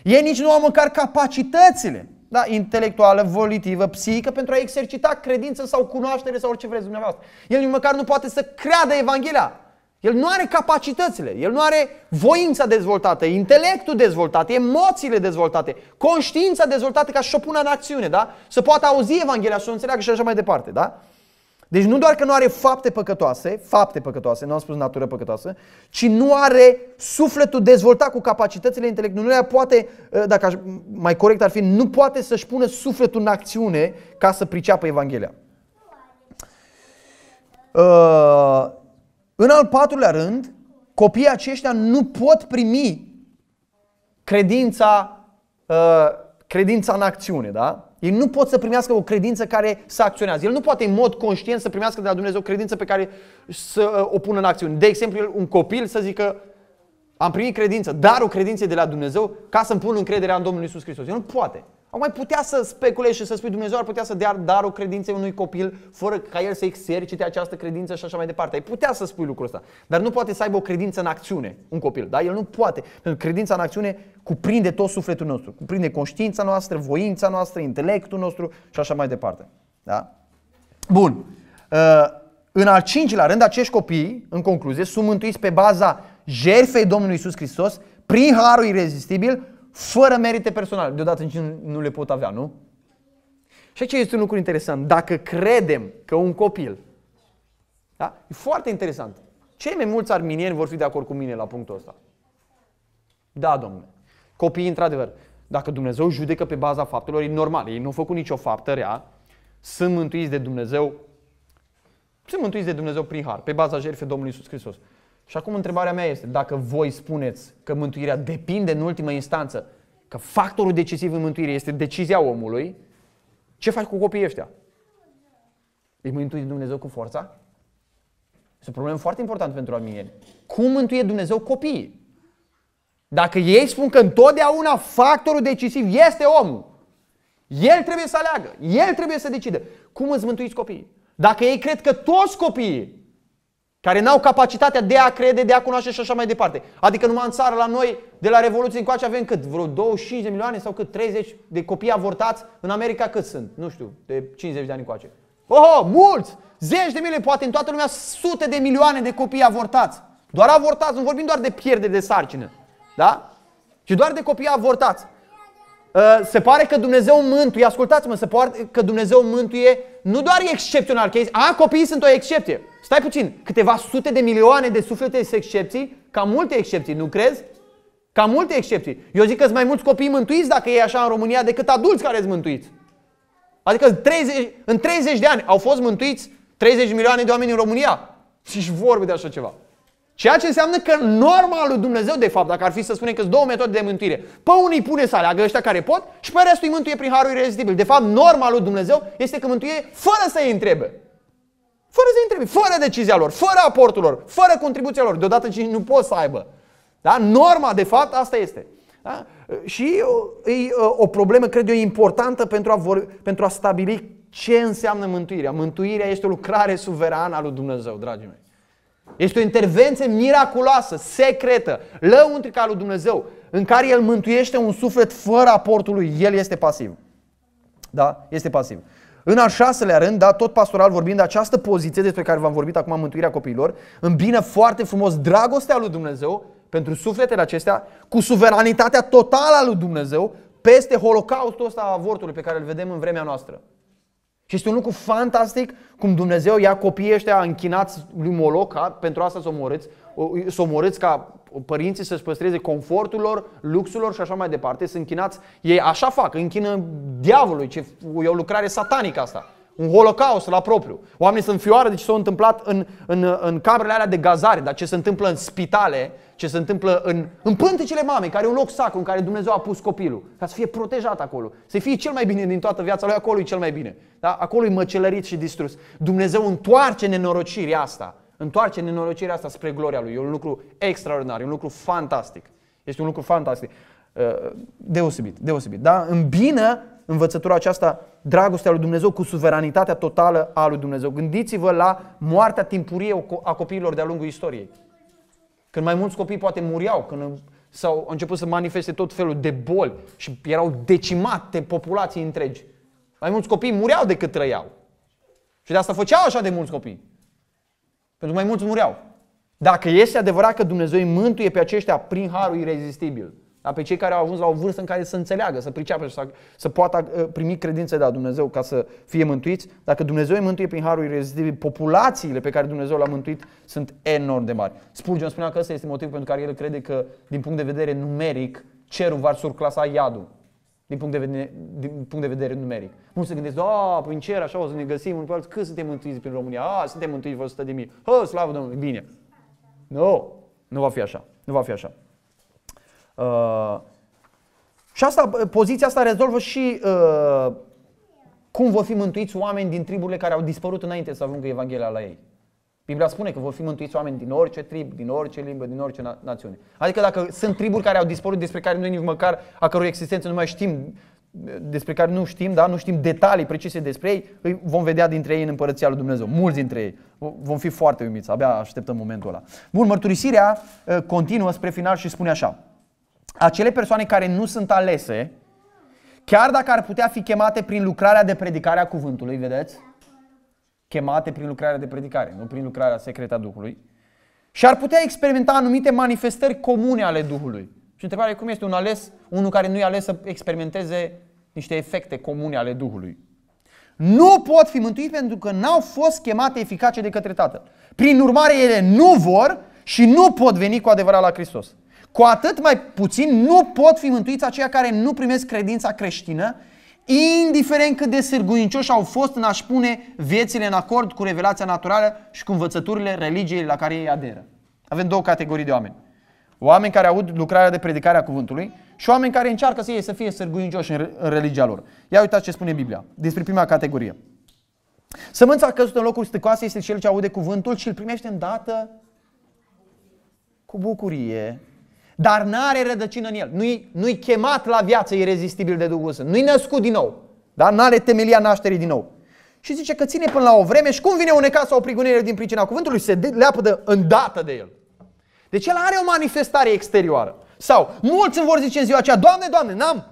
ei nici nu au măcar capacitățile da, intelectuală, volitivă, psihică pentru a exercita credință sau cunoaștere sau orice vreți dumneavoastră. El nici măcar nu poate să creadă Evanghelia. El nu are capacitățile, el nu are voința dezvoltată, intelectul dezvoltat, emoțiile dezvoltate, conștiința dezvoltată ca și-o pună în acțiune, da? Să poată auzi Evanghelia, să o înțeleagă și așa mai departe, da? Deci nu doar că nu are fapte păcătoase, fapte păcătoase, nu am spus natură păcătoasă, ci nu are sufletul dezvoltat cu capacitățile intelectuale. Nu poate, ă, dacă aș, mai corect ar fi, nu poate să-și pună sufletul în acțiune ca să priceapă Evanghelia. Ă, în al patrulea rând, copiii aceștia nu pot primi credința, ă, credința în acțiune, da? Ei nu pot să primească o credință care să acționează. El nu poate în mod conștient să primească de la Dumnezeu o credință pe care să uh, o pună în acțiune. De exemplu, un copil să zică, am primit credință, dar o credință de la Dumnezeu ca să-mi pun încrederea în Domnul Isus Hristos. El nu poate. Au mai putea să speculeze și să spui Dumnezeu ar putea să dea darul credinței unui copil fără ca el să exercite această credință și așa mai departe. Ai putea să spui lucrul ăsta, dar nu poate să aibă o credință în acțiune un copil. Da? El nu poate, pentru că credința în acțiune cuprinde tot sufletul nostru, cuprinde conștiința noastră, voința noastră, intelectul nostru și așa mai departe. Da? Bun. Uh, în al cincilea rând, acești copii, în concluzie, sunt mântuiți pe baza jertfei Domnului Isus Hristos prin harul irezistibil fără merite personale. Deodată nici nu le pot avea, nu? Și aici este un lucru interesant. Dacă credem că un copil, da? E foarte interesant. Cei mai mulți arminieni vor fi de acord cu mine la punctul ăsta. Da, domnule. Copiii, într-adevăr, dacă Dumnezeu judecă pe baza faptelor, e normal. Ei nu au făcut nicio faptă rea, sunt mântuiți de Dumnezeu, sunt mântuiți de Dumnezeu prin har, pe baza jertfei Domnului Iisus Hristos. Și acum întrebarea mea este, dacă voi spuneți că mântuirea depinde în ultimă instanță, că factorul decisiv în mântuire este decizia omului, ce faci cu copiii ăștia? Îi mântui Dumnezeu cu forța? Este o problemă foarte importantă pentru amieni. Cum mântuie Dumnezeu copiii? Dacă ei spun că întotdeauna factorul decisiv este omul, el trebuie să aleagă, el trebuie să decide. Cum îți mântuiți copiii? Dacă ei cred că toți copiii care n-au capacitatea de a crede, de a cunoaște și așa mai departe. Adică numai în țară la noi, de la Revoluție încoace, avem cât? Vreo 25 de milioane sau cât? 30 de copii avortați? În America cât sunt? Nu știu, de 50 de ani încoace. Oho, mulți! Zeci de milioane, poate în toată lumea, sute de milioane de copii avortați. Doar avortați, nu vorbim doar de pierdere de sarcină. Da? Și doar de copii avortați. Uh, se pare că Dumnezeu mântuie, ascultați-mă, se pare că Dumnezeu mântuie nu doar e excepțional, că a, copiii sunt o excepție. Stai puțin, câteva sute de milioane de suflete sunt excepții, ca multe excepții, nu crezi? Ca multe excepții. Eu zic că sunt mai mulți copii mântuiți dacă e așa în România decât adulți care sunt mântuiți. Adică în 30, în 30 de ani au fost mântuiți 30 milioane de oameni în România. Și-și deci vorbe de așa ceva. Ceea ce înseamnă că norma lui Dumnezeu, de fapt, dacă ar fi să spunem că sunt două metode de mântuire, pe unii pune să aleagă ăștia care pot și pe restul îi mântuie prin harul irezistibil. De fapt, norma lui Dumnezeu este că mântuie fără să îi întrebe. Fără să întrebi, fără decizia lor, fără aportul lor, fără contribuția lor. Deodată nu pot să aibă. Da? Norma, de fapt, asta este. Da? Și uh, e uh, o problemă, cred eu, importantă pentru a, vorbi, pentru a stabili ce înseamnă mântuirea. Mântuirea este o lucrare suverană a lui Dumnezeu, dragii mei. Este o intervenție miraculoasă, secretă, lăuntrică a lui Dumnezeu, în care El mântuiește un suflet fără aportul lui. El este pasiv. Da? Este pasiv. În al șaselea rând, da, tot pastoral vorbind, de această poziție despre care v-am vorbit acum, mântuirea copiilor, îmbină foarte frumos dragostea lui Dumnezeu pentru sufletele acestea cu suveranitatea totală a lui Dumnezeu peste holocaustul ăsta a avortului pe care îl vedem în vremea noastră. Și este un lucru fantastic cum Dumnezeu ia copiii ăștia închinați lui Moloc, pentru asta să s-o omorâți, să s-o omorâți ca părinții să-și păstreze confortul lor, luxul lor și așa mai departe. Sunt închinați, ei așa fac, închină diavolului, ce, e o lucrare satanică asta. Un holocaust la propriu. Oamenii sunt fioare de ce s-a întâmplat în, în, în camerele alea de gazare, dar ce se întâmplă în spitale, ce se întâmplă în, în pântecele mamei, care e un loc sacru în care Dumnezeu a pus copilul, ca să fie protejat acolo, să fie cel mai bine din toată viața lui, acolo e cel mai bine. Da? Acolo e măcelărit și distrus. Dumnezeu întoarce nenorocirea asta întoarce nenorocirea asta spre gloria lui. E un lucru extraordinar, e un lucru fantastic. Este un lucru fantastic. Uh, deosebit, deosebit. Da? Îmbină învățătura aceasta, dragostea lui Dumnezeu cu suveranitatea totală a lui Dumnezeu. Gândiți-vă la moartea timpurie a copiilor de-a lungul istoriei. Când mai mulți copii poate muriau, când s au început să manifeste tot felul de boli și erau decimate populații întregi. Mai mulți copii mureau decât trăiau. Și de asta făceau așa de mulți copii. Pentru mai mulți mureau. Dacă este adevărat că Dumnezeu îi mântuie pe aceștia prin harul irezistibil, dar pe cei care au ajuns la o vârstă în care să înțeleagă, să priceapă și să, să poată uh, primi credință de la Dumnezeu ca să fie mântuiți, dacă Dumnezeu îi mântuie prin harul irezistibil, populațiile pe care Dumnezeu le-a mântuit sunt enorm de mari. Spurgeon spunea că ăsta este motivul pentru care el crede că, din punct de vedere numeric, cerul va surclasa iadul din punct de vedere, din punct de vedere numeric. Mulți se gândesc, a, păi în cer așa o să ne găsim unul pe alții, cât suntem mântuiți prin România, a, suntem mântuiți vreo 100 de mii, hă, slavă Domnului, bine. Nu, no, nu va fi așa, nu va fi așa. Uh, și asta, poziția asta rezolvă și uh, cum vor fi mântuiți oameni din triburile care au dispărut înainte să ajungă Evanghelia la ei. Biblia spune că vor fi mântuiți oameni din orice trib, din orice limbă, din orice na- națiune. Adică dacă sunt triburi care au dispărut, despre care noi nici măcar, a căror existență nu mai știm, despre care nu știm, da? nu știm detalii precise despre ei, îi vom vedea dintre ei în împărăția lui Dumnezeu. Mulți dintre ei. Vom fi foarte uimiți, abia așteptăm momentul ăla. Bun, mărturisirea uh, continuă spre final și spune așa. Acele persoane care nu sunt alese, chiar dacă ar putea fi chemate prin lucrarea de predicare a cuvântului, vedeți? chemate prin lucrarea de predicare, nu prin lucrarea secretă a Duhului, și ar putea experimenta anumite manifestări comune ale Duhului. Și întrebarea e cum este un ales, unul care nu e ales să experimenteze niște efecte comune ale Duhului. Nu pot fi mântuiți pentru că n-au fost chemate eficace de către Tatăl. Prin urmare, ele nu vor și nu pot veni cu adevărat la Hristos. Cu atât mai puțin nu pot fi mântuiți aceia care nu primesc credința creștină indiferent cât de sârguincioși au fost în a-și pune viețile în acord cu revelația naturală și cu învățăturile religiei la care ei aderă. Avem două categorii de oameni. Oameni care aud lucrarea de predicare a cuvântului și oameni care încearcă să iei să fie sârguincioși în religia lor. Ia uitați ce spune Biblia despre prima categorie. Sămânța căzută în locul stăcoase este cel ce aude cuvântul și îl primește îndată cu bucurie, dar nu are rădăcină în el. Nu-i, nu-i chemat la viață irezistibil de Duhul Sfânt. Nu-i născut din nou, Da, nu are temelia nașterii din nou. Și zice că ține până la o vreme și cum vine un necas sau o prigunire din pricina cuvântului, se leapă de îndată de el. Deci el are o manifestare exterioară. Sau mulți îmi vor zice în ziua aceea, Doamne, Doamne, n-am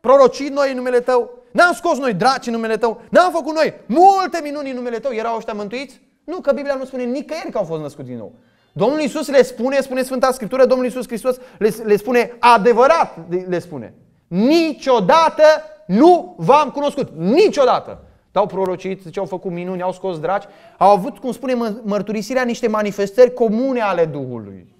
prorocit noi în numele Tău, n-am scos noi draci în numele Tău, n-am făcut noi multe minuni în numele Tău, erau ăștia mântuiți? Nu, că Biblia nu spune nicăieri că au fost născuți din nou. Domnul Iisus le spune, spune Sfânta Scriptură, Domnul Iisus Hristos le, le spune adevărat, le spune. Niciodată nu v-am cunoscut. Niciodată. Dar au prorocit, ce au făcut minuni, au scos dragi, au avut, cum spune mărturisirea, niște manifestări comune ale Duhului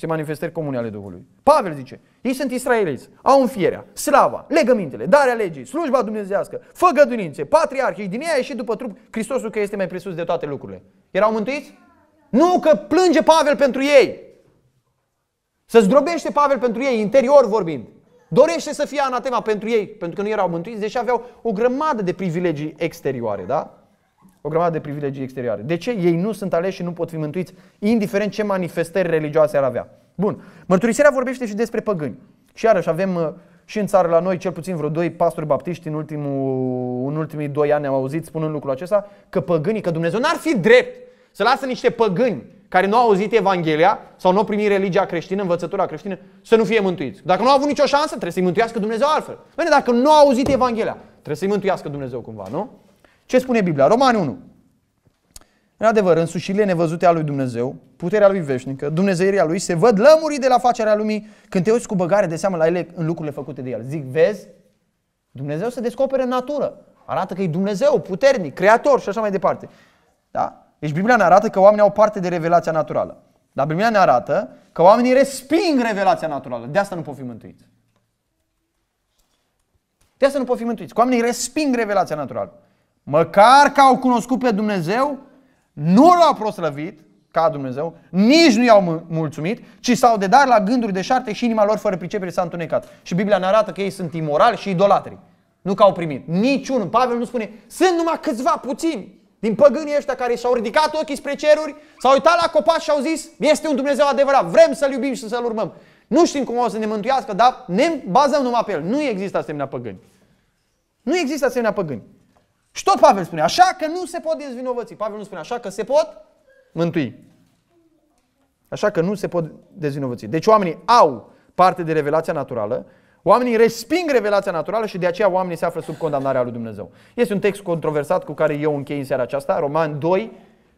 niște manifestări comune ale Duhului. Pavel zice, ei sunt israeliți, au înfierea, slava, legămintele, darea legii, slujba dumnezească, făgăduințe, patriarhii, din ea a ieșit după trup Hristosul că este mai presus de toate lucrurile. Erau mântuiți? Nu, că plânge Pavel pentru ei. Să zdrobește Pavel pentru ei, interior vorbind. Dorește să fie anatema pentru ei, pentru că nu erau mântuiți, deși aveau o grămadă de privilegii exterioare, da? o grămadă de privilegii exterioare. De ce? Ei nu sunt aleși și nu pot fi mântuiți, indiferent ce manifestări religioase ar avea. Bun. Mărturisirea vorbește și despre păgâni. Și iarăși avem uh, și în țară la noi cel puțin vreo doi pastori baptiști în, ultimul, în ultimii doi ani am auzit spunând lucrul acesta că păgânii, că Dumnezeu n-ar fi drept să lasă niște păgâni care nu au auzit Evanghelia sau nu au primit religia creștină, învățătura creștină, să nu fie mântuiți. Dacă nu au avut nicio șansă, trebuie să-i mântuiască Dumnezeu altfel. Bine, dacă nu au auzit Evanghelia, trebuie să-i mântuiască Dumnezeu cumva, nu? Ce spune Biblia? Romani 1. În adevăr, însușirile nevăzute a lui Dumnezeu, puterea lui veșnică, Dumnezeirea lui, se văd lămurii de la facerea lumii când te uiți cu băgare de seamă la ele în lucrurile făcute de el. Zic, vezi? Dumnezeu se descoperă în natură. Arată că e Dumnezeu, puternic, creator și așa mai departe. Da? Deci Biblia ne arată că oamenii au parte de revelația naturală. Dar Biblia ne arată că oamenii resping revelația naturală. De asta nu pot fi mântuiți. De asta nu pot fi mântuiți. Că oamenii resping revelația naturală măcar că au cunoscut pe Dumnezeu, nu l-au proslăvit ca Dumnezeu, nici nu i-au mulțumit, ci s-au dedat la gânduri de șarte și inima lor fără pricepere s-a întunecat. Și Biblia ne arată că ei sunt imorali și idolatri. Nu că au primit. Niciunul. Pavel nu spune, sunt numai câțiva puțini din păgânii ăștia care și-au ridicat ochii spre ceruri, s-au uitat la copaci și au zis, este un Dumnezeu adevărat, vrem să-L iubim și să-L urmăm. Nu știm cum o să ne mântuiască, dar ne bazăm numai pe El. Nu există asemenea păgâni. Nu există asemenea păgâni. Și tot Pavel spune, așa că nu se pot dezvinovăți. Pavel nu spune, așa că se pot mântui. Așa că nu se pot dezvinovăți. Deci oamenii au parte de revelația naturală, oamenii resping revelația naturală și de aceea oamenii se află sub condamnarea lui Dumnezeu. Este un text controversat cu care eu închei în seara aceasta, Roman 2,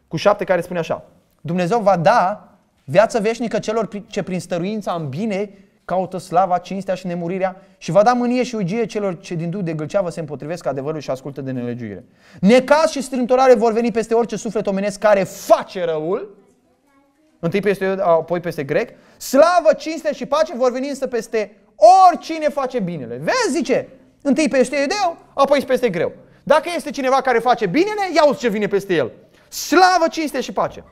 cu 7, care spune așa. Dumnezeu va da viață veșnică celor ce prin stăruința în bine caută slava, cinstea și nemurirea și va da mânie și ugie celor ce din duh de gâlceavă se împotrivesc adevărul și ascultă de nelegiuire. Necaz și strâmtorare vor veni peste orice suflet omenesc care face răul, întâi peste eu, apoi peste grec, slavă, cinste și pace vor veni însă peste oricine face binele. Vezi, zice, întâi peste iudeu, apoi peste greu. Dacă este cineva care face binele, ia ce vine peste el. Slavă, cinste și pace.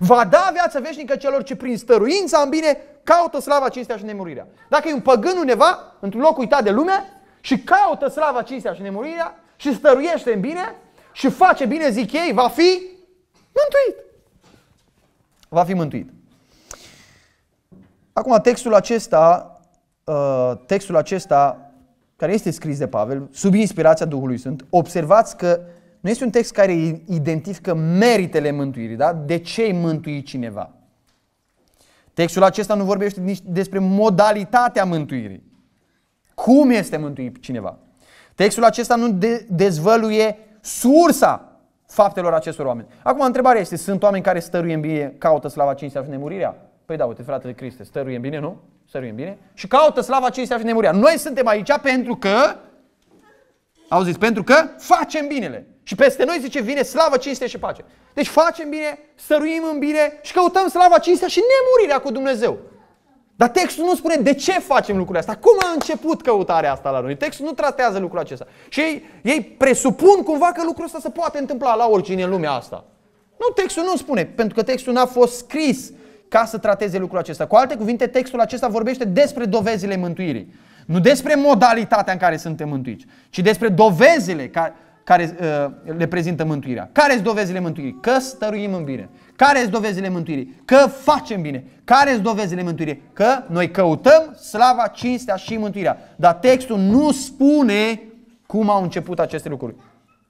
Va da viața veșnică celor ce prin stăruința în bine caută slava, cinstea și nemurirea. Dacă e un păgân undeva, într-un loc uitat de lume, și caută slava, cinstea și nemurirea, și stăruiește în bine, și face bine, zic ei, va fi mântuit. Va fi mântuit. Acum, textul acesta, uh, textul acesta care este scris de Pavel, sub inspirația Duhului Sfânt, observați că nu este un text care identifică meritele mântuirii, da? De ce îi mântui cineva? Textul acesta nu vorbește nici despre modalitatea mântuirii. Cum este mântuit cineva? Textul acesta nu de- dezvăluie sursa faptelor acestor oameni. Acum, întrebarea este, sunt oameni care stăruie în bine, caută slava, cinstea și nemurirea? Păi da, uite, fratele Criste, stăruie în bine, nu? Stăruie în bine. Și caută slava, cinstea și nemurirea. Noi suntem aici pentru că au zis, pentru că facem binele. Și peste noi zice, vine slavă, cinste și pace. Deci facem bine, stăruim în bine și căutăm slava, cinstea și nemurirea cu Dumnezeu. Dar textul nu spune de ce facem lucrurile astea. Cum a început căutarea asta la noi? Textul nu tratează lucrul acesta. Și ei, ei presupun cumva că lucrul ăsta se poate întâmpla la oricine în lumea asta. Nu, textul nu spune, pentru că textul n-a fost scris ca să trateze lucrul acesta. Cu alte cuvinte, textul acesta vorbește despre dovezile mântuirii. Nu despre modalitatea în care suntem mântuiți, ci despre dovezile care, care uh, reprezintă mântuirea. Care sunt dovezile mântuirii? Că stăruim în bine. Care sunt dovezile mântuirii? Că facem bine. Care sunt dovezile mântuirii? Că noi căutăm slava, cinstea și mântuirea. Dar textul nu spune cum au început aceste lucruri.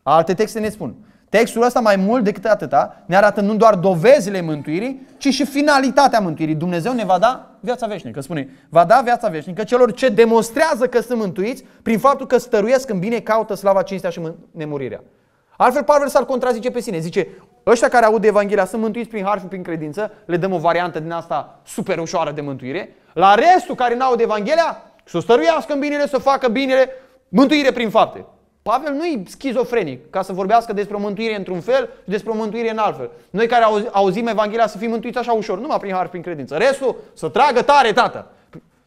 Alte texte ne spun. Textul ăsta mai mult decât atâta ne arată nu doar dovezile mântuirii, ci și finalitatea mântuirii. Dumnezeu ne va da viața veșnică. Spune, va da viața veșnică celor ce demonstrează că sunt mântuiți prin faptul că stăruiesc în bine, caută slava, cinstea și nemurirea. Altfel, Pavel s-ar contrazice pe sine. Zice, ăștia care aud Evanghelia sunt mântuiți prin har și prin credință, le dăm o variantă din asta super ușoară de mântuire. La restul care n de Evanghelia, să stăruiască în binele, să facă binele, mântuire prin fapte. Pavel nu e schizofrenic ca să vorbească despre o mântuire într-un fel și despre o mântuire în altfel. Noi care auzim Evanghelia să fim mântuiți așa ușor, numai prin har, prin credință. Restul să tragă tare, tată.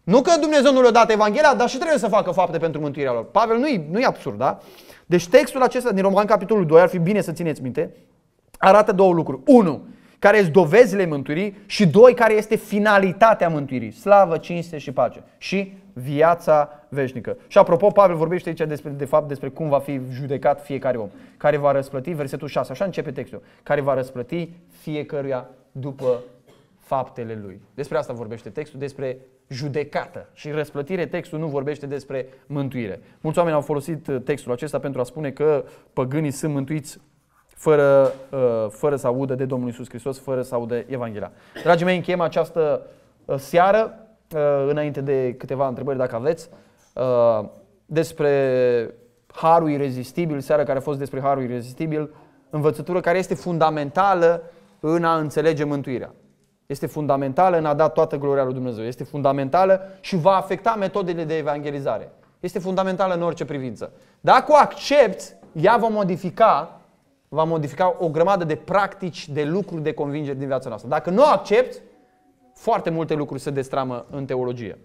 Nu că Dumnezeu nu le-a dat Evanghelia, dar și trebuie să facă fapte pentru mântuirea lor. Pavel nu-i, nu absurd, da? Deci textul acesta din Roman capitolul 2, ar fi bine să țineți minte, arată două lucruri. Unu, care este dovezile mântuirii și doi, care este finalitatea mântuirii. Slavă, cinste și pace. Și viața veșnică. Și apropo, Pavel vorbește aici despre, de fapt despre cum va fi judecat fiecare om, care va răsplăti, versetul 6, așa începe textul, care va răsplăti fiecăruia după faptele lui. Despre asta vorbește textul, despre judecată. Și răsplătire, textul nu vorbește despre mântuire. Mulți oameni au folosit uh, textul acesta pentru a spune că păgânii sunt mântuiți fără, uh, fără să audă de Domnul Isus Hristos, fără să audă Evanghelia. Dragii mei, încheiem această uh, seară Uh, înainte de câteva întrebări, dacă aveți, uh, despre harul irezistibil, seara care a fost despre harul irezistibil, învățătură care este fundamentală în a înțelege mântuirea. Este fundamentală în a da toată gloria lui Dumnezeu. Este fundamentală și va afecta metodele de evangelizare. Este fundamentală în orice privință. Dacă o accepti, ea va modifica, va modifica o grămadă de practici, de lucruri, de convingeri din viața noastră. Dacă nu o accepti, foarte multe lucruri se destramă în teologie.